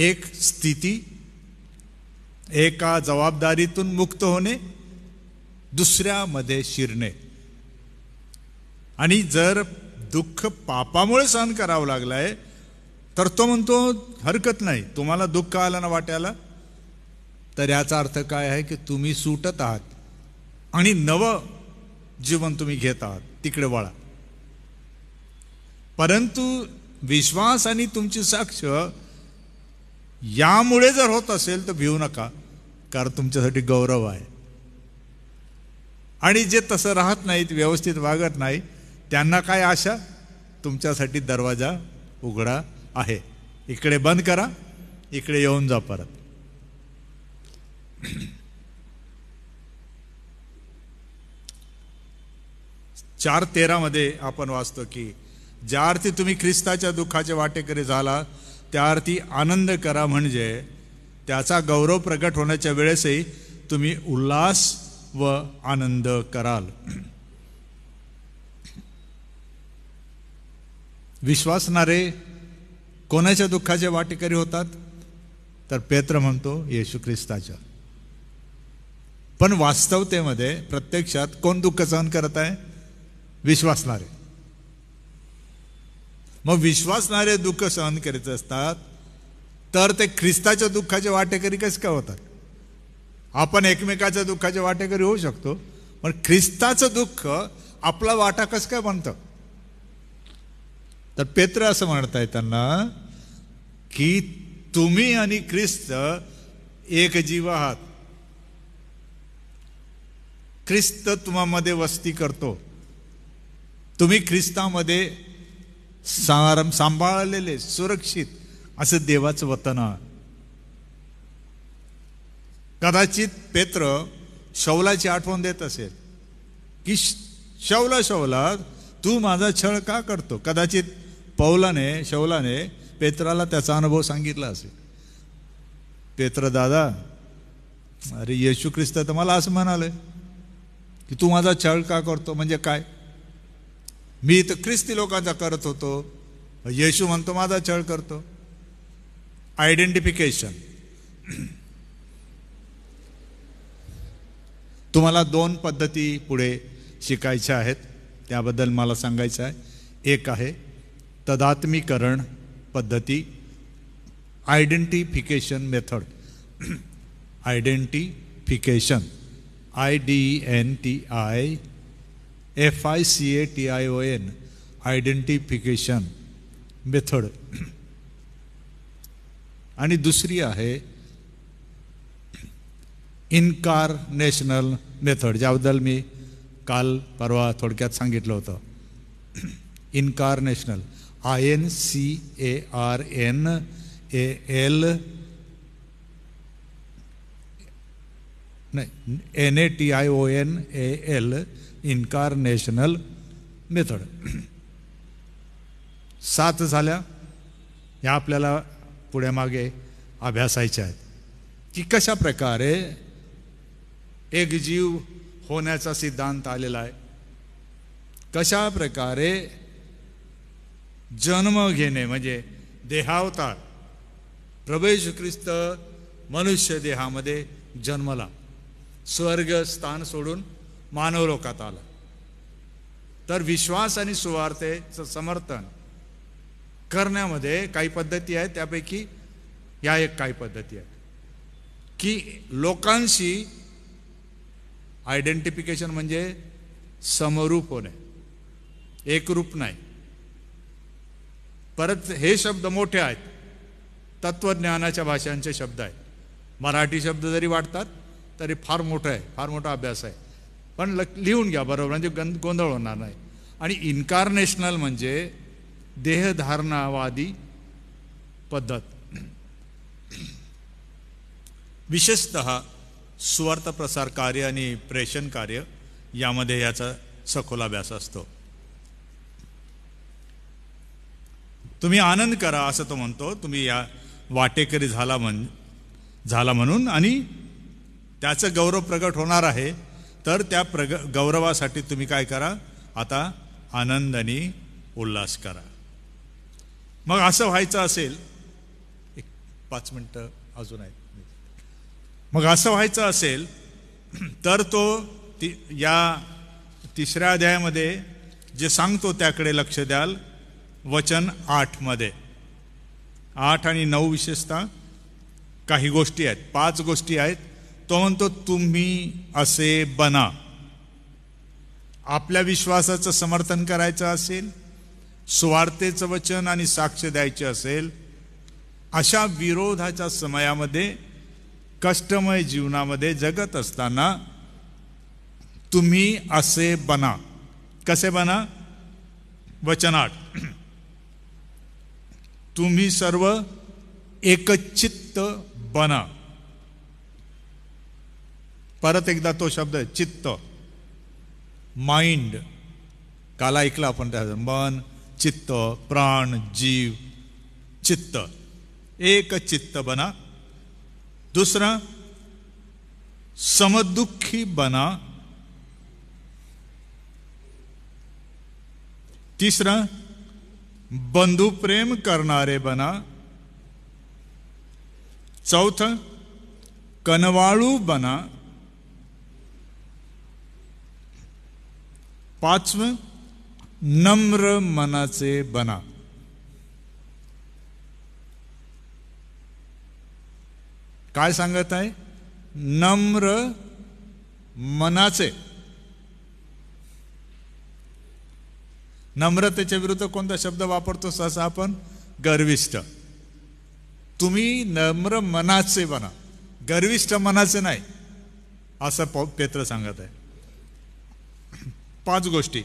एक स्थिती एका जबाबदारीतून मुक्त होणे दुसऱ्यामध्ये शिरणे आणि जर दुःख पापामुळे सहन करावं लागलं आहे तर तो म्हणतो हरकत नाही तुम्हाला दुःख आलं ना वाट्याला तर याचा अर्थ काय आहे की तुम्ही सुटत आहात आणि नवं जीवन तुम्ही घेत आहात तिकडे वळा परंतु विश्वास आणि तुमची साक्ष यामुळे जर होत असेल तर भिवू नका कारण तुमच्यासाठी गौरव आहे आणि जे तसं राहत नाहीत व्यवस्थित वागत नाही त्यांना काय आशा तुमच्यासाठी दरवाजा उघडा आहे इकडे बंद करा इकडे येऊन जा परत चार तेरामध्ये आपण वाचतो की ज्या अर्थी तुम्ही ख्रिस्ताच्या दुःखाचे वाटेकरी झाला त्या अर्थी आनंद करा म्हणजे त्याचा गौरव प्रकट होण्याच्या वेळेसही तुम्ही उल्हास व आनंद कराल विश्वासणारे कोणाच्या दुःखाचे वाटेकरी होतात तर पेत्र म्हणतो येशू ख्रिस्ताच्या पण वास्तवतेमध्ये प्रत्यक्षात कोण दुःख सहन करत आहे विश्वासणारे मग विश्वासणारे दुःख सहन करीत असतात तर ते ख्रिस्ताच्या दुःखाचे वाटेकरी कसे काय होतात आपण एकमेकाच्या दुःखाचे वाटेकरी होऊ शकतो पण ख्रिस्ताचं दुःख आपला वाटा कसं काय बनतं तर पेत्र असं म्हणत आहे त्यांना की तुम्ही आणि ख्रिस्त एक जीव आहात ख्रिस्त तुम्हामध्ये वस्ती करतो तुम्ही ख्रिस्तामध्ये सारम सांभाळलेले सुरक्षित असं देवाचं वतन कदाचित पेत्र शौलाची आठवण देत असेल की शौला शौला तू माझा छळ का करतो कदाचित पौलाने शौलाने पेत्राला त्याचा अनुभव सांगितला असेल पेत्र दादा अरे येशू ख्रिस्त तर मला असं म्हणाले की तू माझा छळ का करतो म्हणजे काय मी तर ख्रिस्ती लोकांचा करत होतो येशू म्हणतो माझा छळ करतो आयडेंटिफिकेशन तुम्हाला दोन पद्धती पुढे शिकायच्या आहेत त्याबद्दल मला सांगायचं आहे एक आहे तदात्मीकरण पद्धती identification method identification I D N T I F I C A T I O N identification method आणि दुसरी आहे इनकार नॅशनल मेथड ज्याबद्दल मी काल परवा थोडक्यात सांगितलं होतं incarnational I N C A R N A L नाही N A T I O N A L incarnational method सात झाल्या या आपल्याला पुढे मागे अभ्यासायच्या आहेत की कशा प्रकारे एक जीव होण्याचा सिद्धांत आलेला आहे कशा प्रकारे जन्म घेणे म्हणजे देहावतार प्रवेश ख्रिस्त मनुष्य देहामध्ये जन्मला स्वर्ग स्थान सोडून मानव लोकात आला तर विश्वास आणि सुवार्थेचं समर्थन करण्यामध्ये काही पद्धती आहेत त्यापैकी या एक काही पद्धती आहेत की लोकांशी आयडेंटिफिकेशन म्हणजे समरूप होणे एकरूप नाही परत हे शब्द मोठे आहेत तत्वज्ञानाच्या भाषांचे शब्द आहेत मराठी शब्द जरी वाटतात तरी फार मोठं आहे फार मोठा अभ्यास आहे पण ल लिहून घ्या बरोबर म्हणजे गं गोंधळ होणार नाही आणि इन्कारनेशनल म्हणजे देहधारणावादी पद्धत विशेषत स्वार्थ प्रसार कार्य आणि प्रेषण कार्य यामध्ये याचा सखोल अभ्यास असतो तुम्ही आनंद करा असं तो म्हणतो तुम्ही या वाटेकरी झाला म्हण झाला म्हणून आणि त्याचं गौरव प्रगट होणार आहे तर त्या प्रग गौरवासाठी तुम्ही काय करा आता आनंदाने उल्हास करा मग असं व्हायचं असेल एक पाच मिनटं अजून आहेत मग असं व्हायचं असेल तर तो ती या तिसऱ्या अध्यायामध्ये जे सांगतो त्याकडे लक्ष द्याल वचन आठमध्ये आठ आणि नऊ विशेषतः काही गोष्टी आहेत पाच गोष्टी आहेत तो म्हणतो तुम्ही असे बना आपल्या विश्वासाचं समर्थन करायचं असेल स्वार्थेचं वचन आणि साक्ष द्यायचे असेल अशा विरोधाच्या समयामध्ये कष्टमय जीवनामध्ये जगत असताना तुम्ही असे बना कसे बना वचनाट तुम्ही सर्व एकचित्त बना परत एकदा तो शब्द आहे चित्त माइंड काल ऐकलं आपण त्या मन चित्त प्राण जीव चित्त एक चित्त बना दुसरा समदुखी बना तिसरा बंधू प्रेम करणारे बना चौथ कनवाळू बना पाचवं नम्र मनाचे बना काय सांगत आहे नम्र मनाचे नम्रतेच्या विरुद्ध कोणता शब्द वापरतो सहसा आपण गर्विष्ठ तुम्ही नम्र मनाचे बना गर्विष्ठ मनाचे नाही असं पेत्र सांगत आहे पाच गोष्टी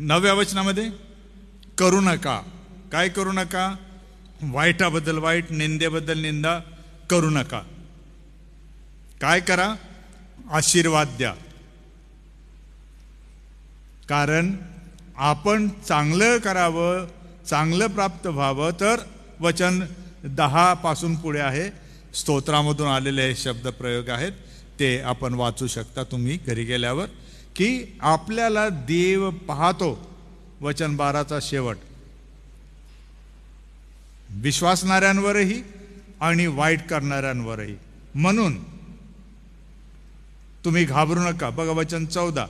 नव्या वचनामध्ये करू नका काय करू नका वाईटाबद्दल वाईट निंदेबद्दल निंदा करू नका काय करा आशीर्वाद द्या कारण आपण चांगलं करावं चांगलं प्राप्त व्हावं तर वचन दहापासून पुढे आहे स्तोत्रामधून आलेले हे शब्द प्रयोग आहेत ते आपण वाचू शकता तुम्ही घरी गेल्यावर की आपल्याला देव पाहतो वचन बाराचा शेवट विश्वासणाऱ्यांवरही आणि वाईट करणाऱ्यांवरही म्हणून तुम्ही घाबरू नका बघा वचन चौदा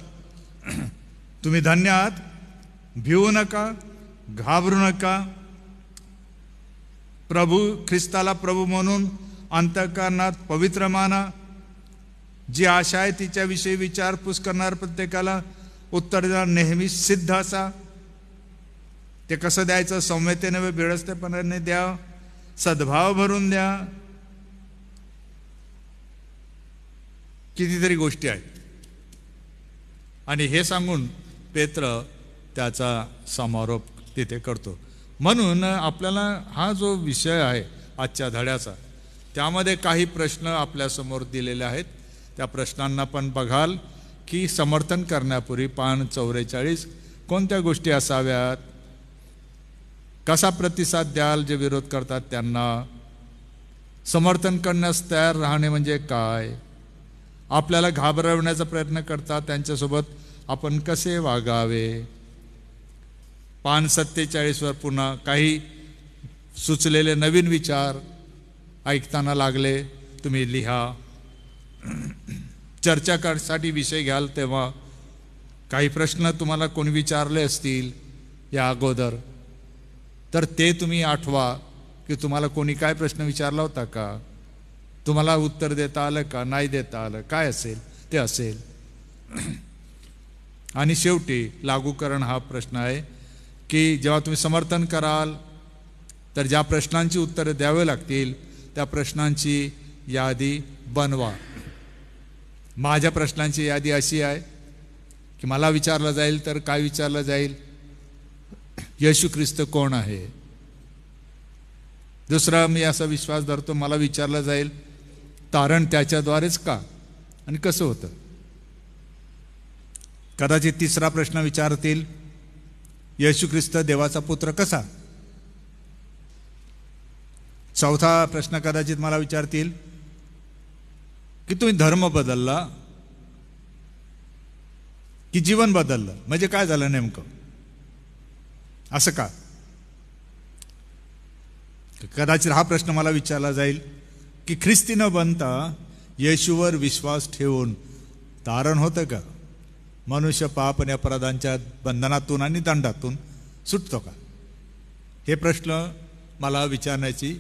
तुम्ही धन्य आहात भिवू नका घाबरू नका प्रभू ख्रिस्ताला प्रभू म्हणून अंतकरणात पवित्र माना जी आशा आहे तिच्याविषयी विचारपूस करणार प्रत्येकाला उत्तर देणार नेहमी सिद्ध असा ते कसं द्यायचं सौम्यतेने व बिळस्तेपणाने द्या सद्भाव भरून द्या कितीतरी गोष्टी आहेत आणि हे सांगून पेत्र त्याचा समारोप तिथे करतो म्हणून आपल्याला हा जो विषय आहे आजच्या धड्याचा त्यामध्ये काही प्रश्न आपल्यासमोर दिलेले आहेत त्या प्रश्नांना पण बघाल की समर्थन करण्यापूर्वी पान चौवेचाळीस कोणत्या गोष्टी असाव्यात कसा प्रतिसाद द्याल जे विरोध करतात त्यांना समर्थन करण्यास तयार राहणे म्हणजे काय आपल्याला घाबरवण्याचा प्रयत्न करतात त्यांच्यासोबत आपण कसे वागावे पान सत्तेचाळीसवर पुन्हा काही सुचलेले नवीन विचार ऐकताना लागले तुम्ही लिहा चर्चा करण्यासाठी विषय घ्याल तेव्हा काही प्रश्न तुम्हाला कोणी विचारले असतील या अगोदर तर ते तुम्ही आठवा की तुम्हाला कोणी काय प्रश्न विचारला होता का तुम्हाला उत्तर देता आलं का नाही देता आलं काय असेल ते असेल आणि शेवटी लागूकरण हा प्रश्न आहे की जेव्हा तुम्ही समर्थन कराल तर ज्या प्रश्नांची उत्तरे द्यावे लागतील त्या प्रश्नांची यादी बनवा माझ्या प्रश्नांची यादी अशी आहे की मला विचारलं जाईल तर काय विचारलं जाईल येशू ख्रिस्त कोण आहे दुसरा मी असा विश्वास धरतो मला विचारलं जाईल तारण त्याच्याद्वारेच का आणि कसं होतं कदाचित तिसरा प्रश्न विचारतील येशू ख्रिस्त देवाचा पुत्र कसा चौथा प्रश्न कदाचित मला विचारतील की तुम्ही धर्म बदलला की जीवन बदललं म्हणजे काय झालं नेमकं असं का कदाचित हा प्रश्न मला विचारला जाईल की ख्रिस्ती न बनता येशूवर विश्वास ठेवून तारण होतं का मनुष्य पाप आणि अपराधांच्या बंधनातून आणि दंडातून सुटतो का हे प्रश्न मला विचारण्याची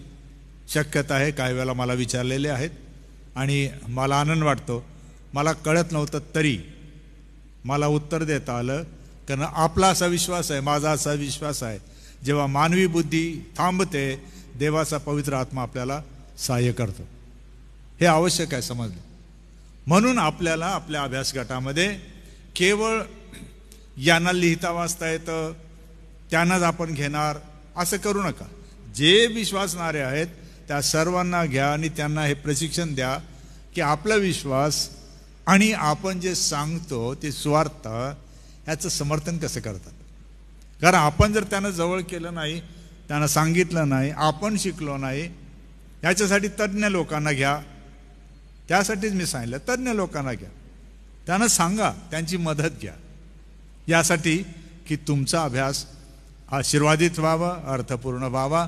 शक्यता आहे काही वेळेला मला विचारलेले आहेत आणि मला आनंद वाटतो मला कळत नव्हतं तरी मला उत्तर देता आलं कारण आपला असा विश्वास आहे माझा असा विश्वास आहे जेव्हा मानवी बुद्धी थांबते देवाचा पवित्र आत्मा आपल्याला सहाय्य करतो हे आवश्यक आहे समजलं म्हणून आपल्याला आपल्या अभ्यास गटामध्ये केवळ यांना लिहिता वाचता येतं त्यांनाच आपण घेणार असं करू नका जे विश्वासणारे आहेत त्या सर्वांना घ्या आणि त्यांना हे प्रशिक्षण द्या की आपला विश्वास आणि आपण जे सांगतो ते स्वार्थ ह्याचं समर्थन कसं करतात कारण आपण जर त्यांना जवळ केलं नाही त्यांना सांगितलं नाही आपण शिकलो नाही याच्यासाठी तज्ज्ञ लोकांना घ्या त्यासाठीच मी सांगितलं तज्ज्ञ लोकांना घ्या त्यांना सांगा त्यांची मदत घ्या यासाठी की तुमचा अभ्यास आशीर्वादित व्हावा अर्थपूर्ण व्हावा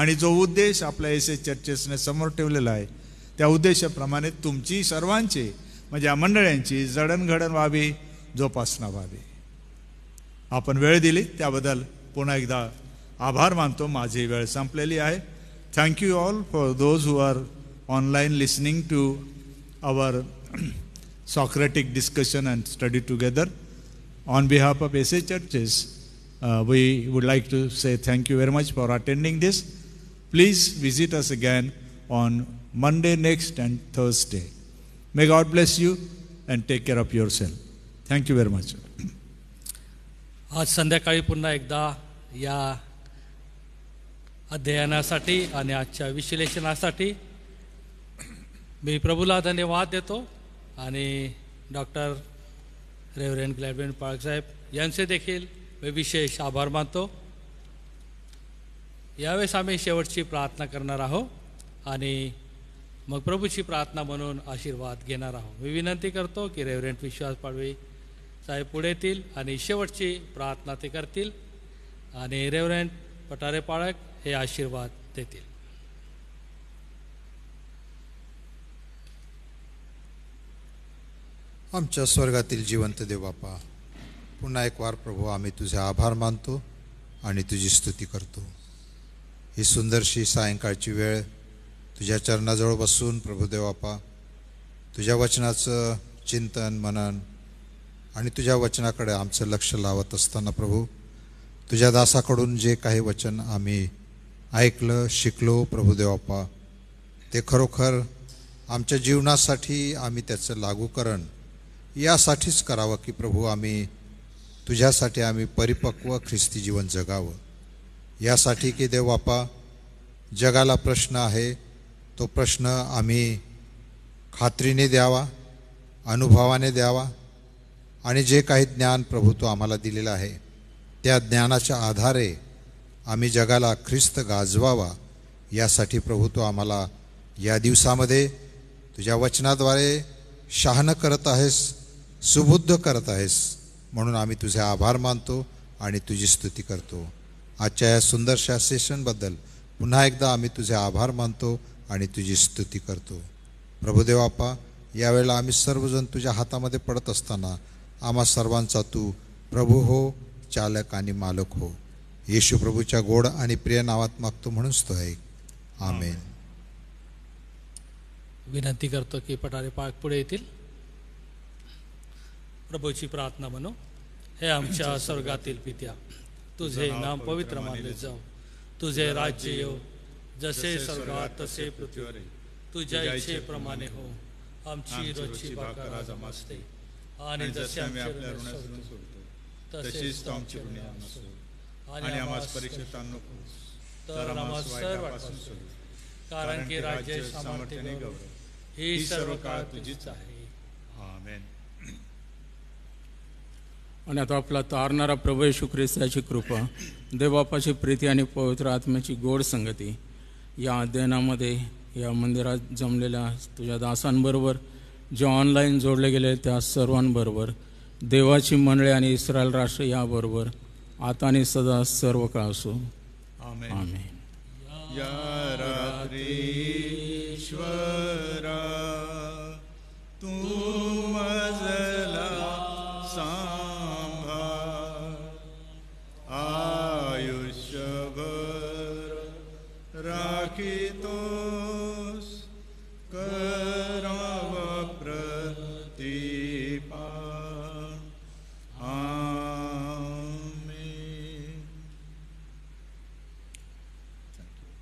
आणि जो उद्देश आपल्या एस एस चर्चेसने समोर ठेवलेला आहे त्या उद्देशाप्रमाणे तुमची सर्वांची म्हणजे या मंडळ्यांची जडणघडण व्हावी जोपासना व्हावी आपण वेळ दिली त्याबद्दल पुन्हा एकदा आभार मानतो माझी वेळ संपलेली आहे thank you all for those who are online listening to our Socratic discussion and study together. On behalf of SA Churches, uh, we would like to say thank you very much for attending this. Please visit us again on Monday next and Thursday. May God bless you and take care of yourself. Thank you very much आज संध्याकाळी पुन्हा एकदा या अध्ययनासाठी आणि आजच्या विश्लेषणासाठी मी प्रभूला धन्यवाद देतो आणि डॉक्टर रेव्हरेन ग्लॅडवेन पाळकसाहेब यांचे देखील मी विशेष आभार मानतो यावेळेस आम्ही शेवटची प्रार्थना करणार आहोत आणि मग प्रभूची प्रार्थना म्हणून आशीर्वाद घेणार आहोत मी विनंती करतो की रेव्हरेंट विश्वास पाडवी साहेब पुढे येतील आणि शेवटची प्रार्थना ते करतील आणि रेव्हरेंट पटारे पाळक हे आशीर्वाद देतील आमच्या स्वर्गातील जिवंत बापा पुन्हा एक वार प्रभू आम्ही तुझे आभार मानतो आणि तुझी स्तुती करतो ही सुंदरशी सायंकाळची वेळ तुझ्या चरणाजवळ बसून प्रभुदेवापा तुझ्या वचनाचं चिंतन मनन आणि तुझ्या वचनाकडे आमचं लक्ष लावत असताना प्रभू तुझ्या दासाकडून जे काही वचन आम्ही ऐकलं शिकलो प्रभुदेवापा ते खरोखर आमच्या जीवनासाठी आम्ही त्याचं लागूकरण यासाठीच करावं की प्रभू आम्ही तुझ्यासाठी आम्ही परिपक्व ख्रिस्ती जीवन जगावं यासाठी की देव बापा जगाला प्रश्न आहे तो प्रश्न आम्ही खात्रीने द्यावा अनुभवाने द्यावा आणि जे काही ज्ञान प्रभू तो आम्हाला दिलेलं आहे त्या ज्ञानाच्या आधारे आम्ही जगाला ख्रिस्त गाजवावा यासाठी प्रभू तो आम्हाला या दिवसामध्ये तुझ्या वचनाद्वारे शहाणं करत आहेस सुबुद्ध करत आहेस म्हणून आम्ही तुझे आभार मानतो आणि तुझी स्तुती करतो आजच्या या सुंदरशा सेशनबद्दल पुन्हा एकदा आम्ही तुझे आभार मानतो आणि तुझी स्तुती करतो प्रभुदेवापा यावेळेला आम्ही सर्वजण तुझ्या हातामध्ये पडत असताना आम्हा सर्वांचा तू प्रभू हो चालक आणि मालक हो येशू प्रभूच्या गोड आणि प्रिय नावात मागतो म्हणूनच तो आहे आमेन विनंती करतो की पटारे पाक पुढे येतील प्रभूची प्रार्थना म्हणू हे आमच्या स्वर्गातील पित्या तुझे नाम पवित्र मानले जाऊ तुझे राज्य येऊ जसे स्वर्गात तसे पृथ्वीवर तुझ्या इच्छेप्रमाणे हो. हो आमची रोजची भाकर आज आणि जसे आम्ही आपल्या ऋणासून सोडतो तसेच आमची ऋणे आणि आम्हाला परीक्षेत नको तर आम्हाला सर्वांपासून सोडतो कारण की राज्य सामर्थ्याने गौरव ही सर्व काळ तुझीच आहे आणि आता आपला तारणारा प्रभू येशू ख्रिस्ताची कृपा देवापाची प्रीती आणि पवित्र आत्म्याची गोड संगती या अध्ययनामध्ये या मंदिरात जमलेल्या तुझ्या दासांबरोबर जे ऑनलाईन जोडले गेले त्या सर्वांबरोबर देवाची मंडळी आणि इस्रायल राष्ट्र याबरोबर आता आणि सदा सर्व काळ असो आम्ही या रात्री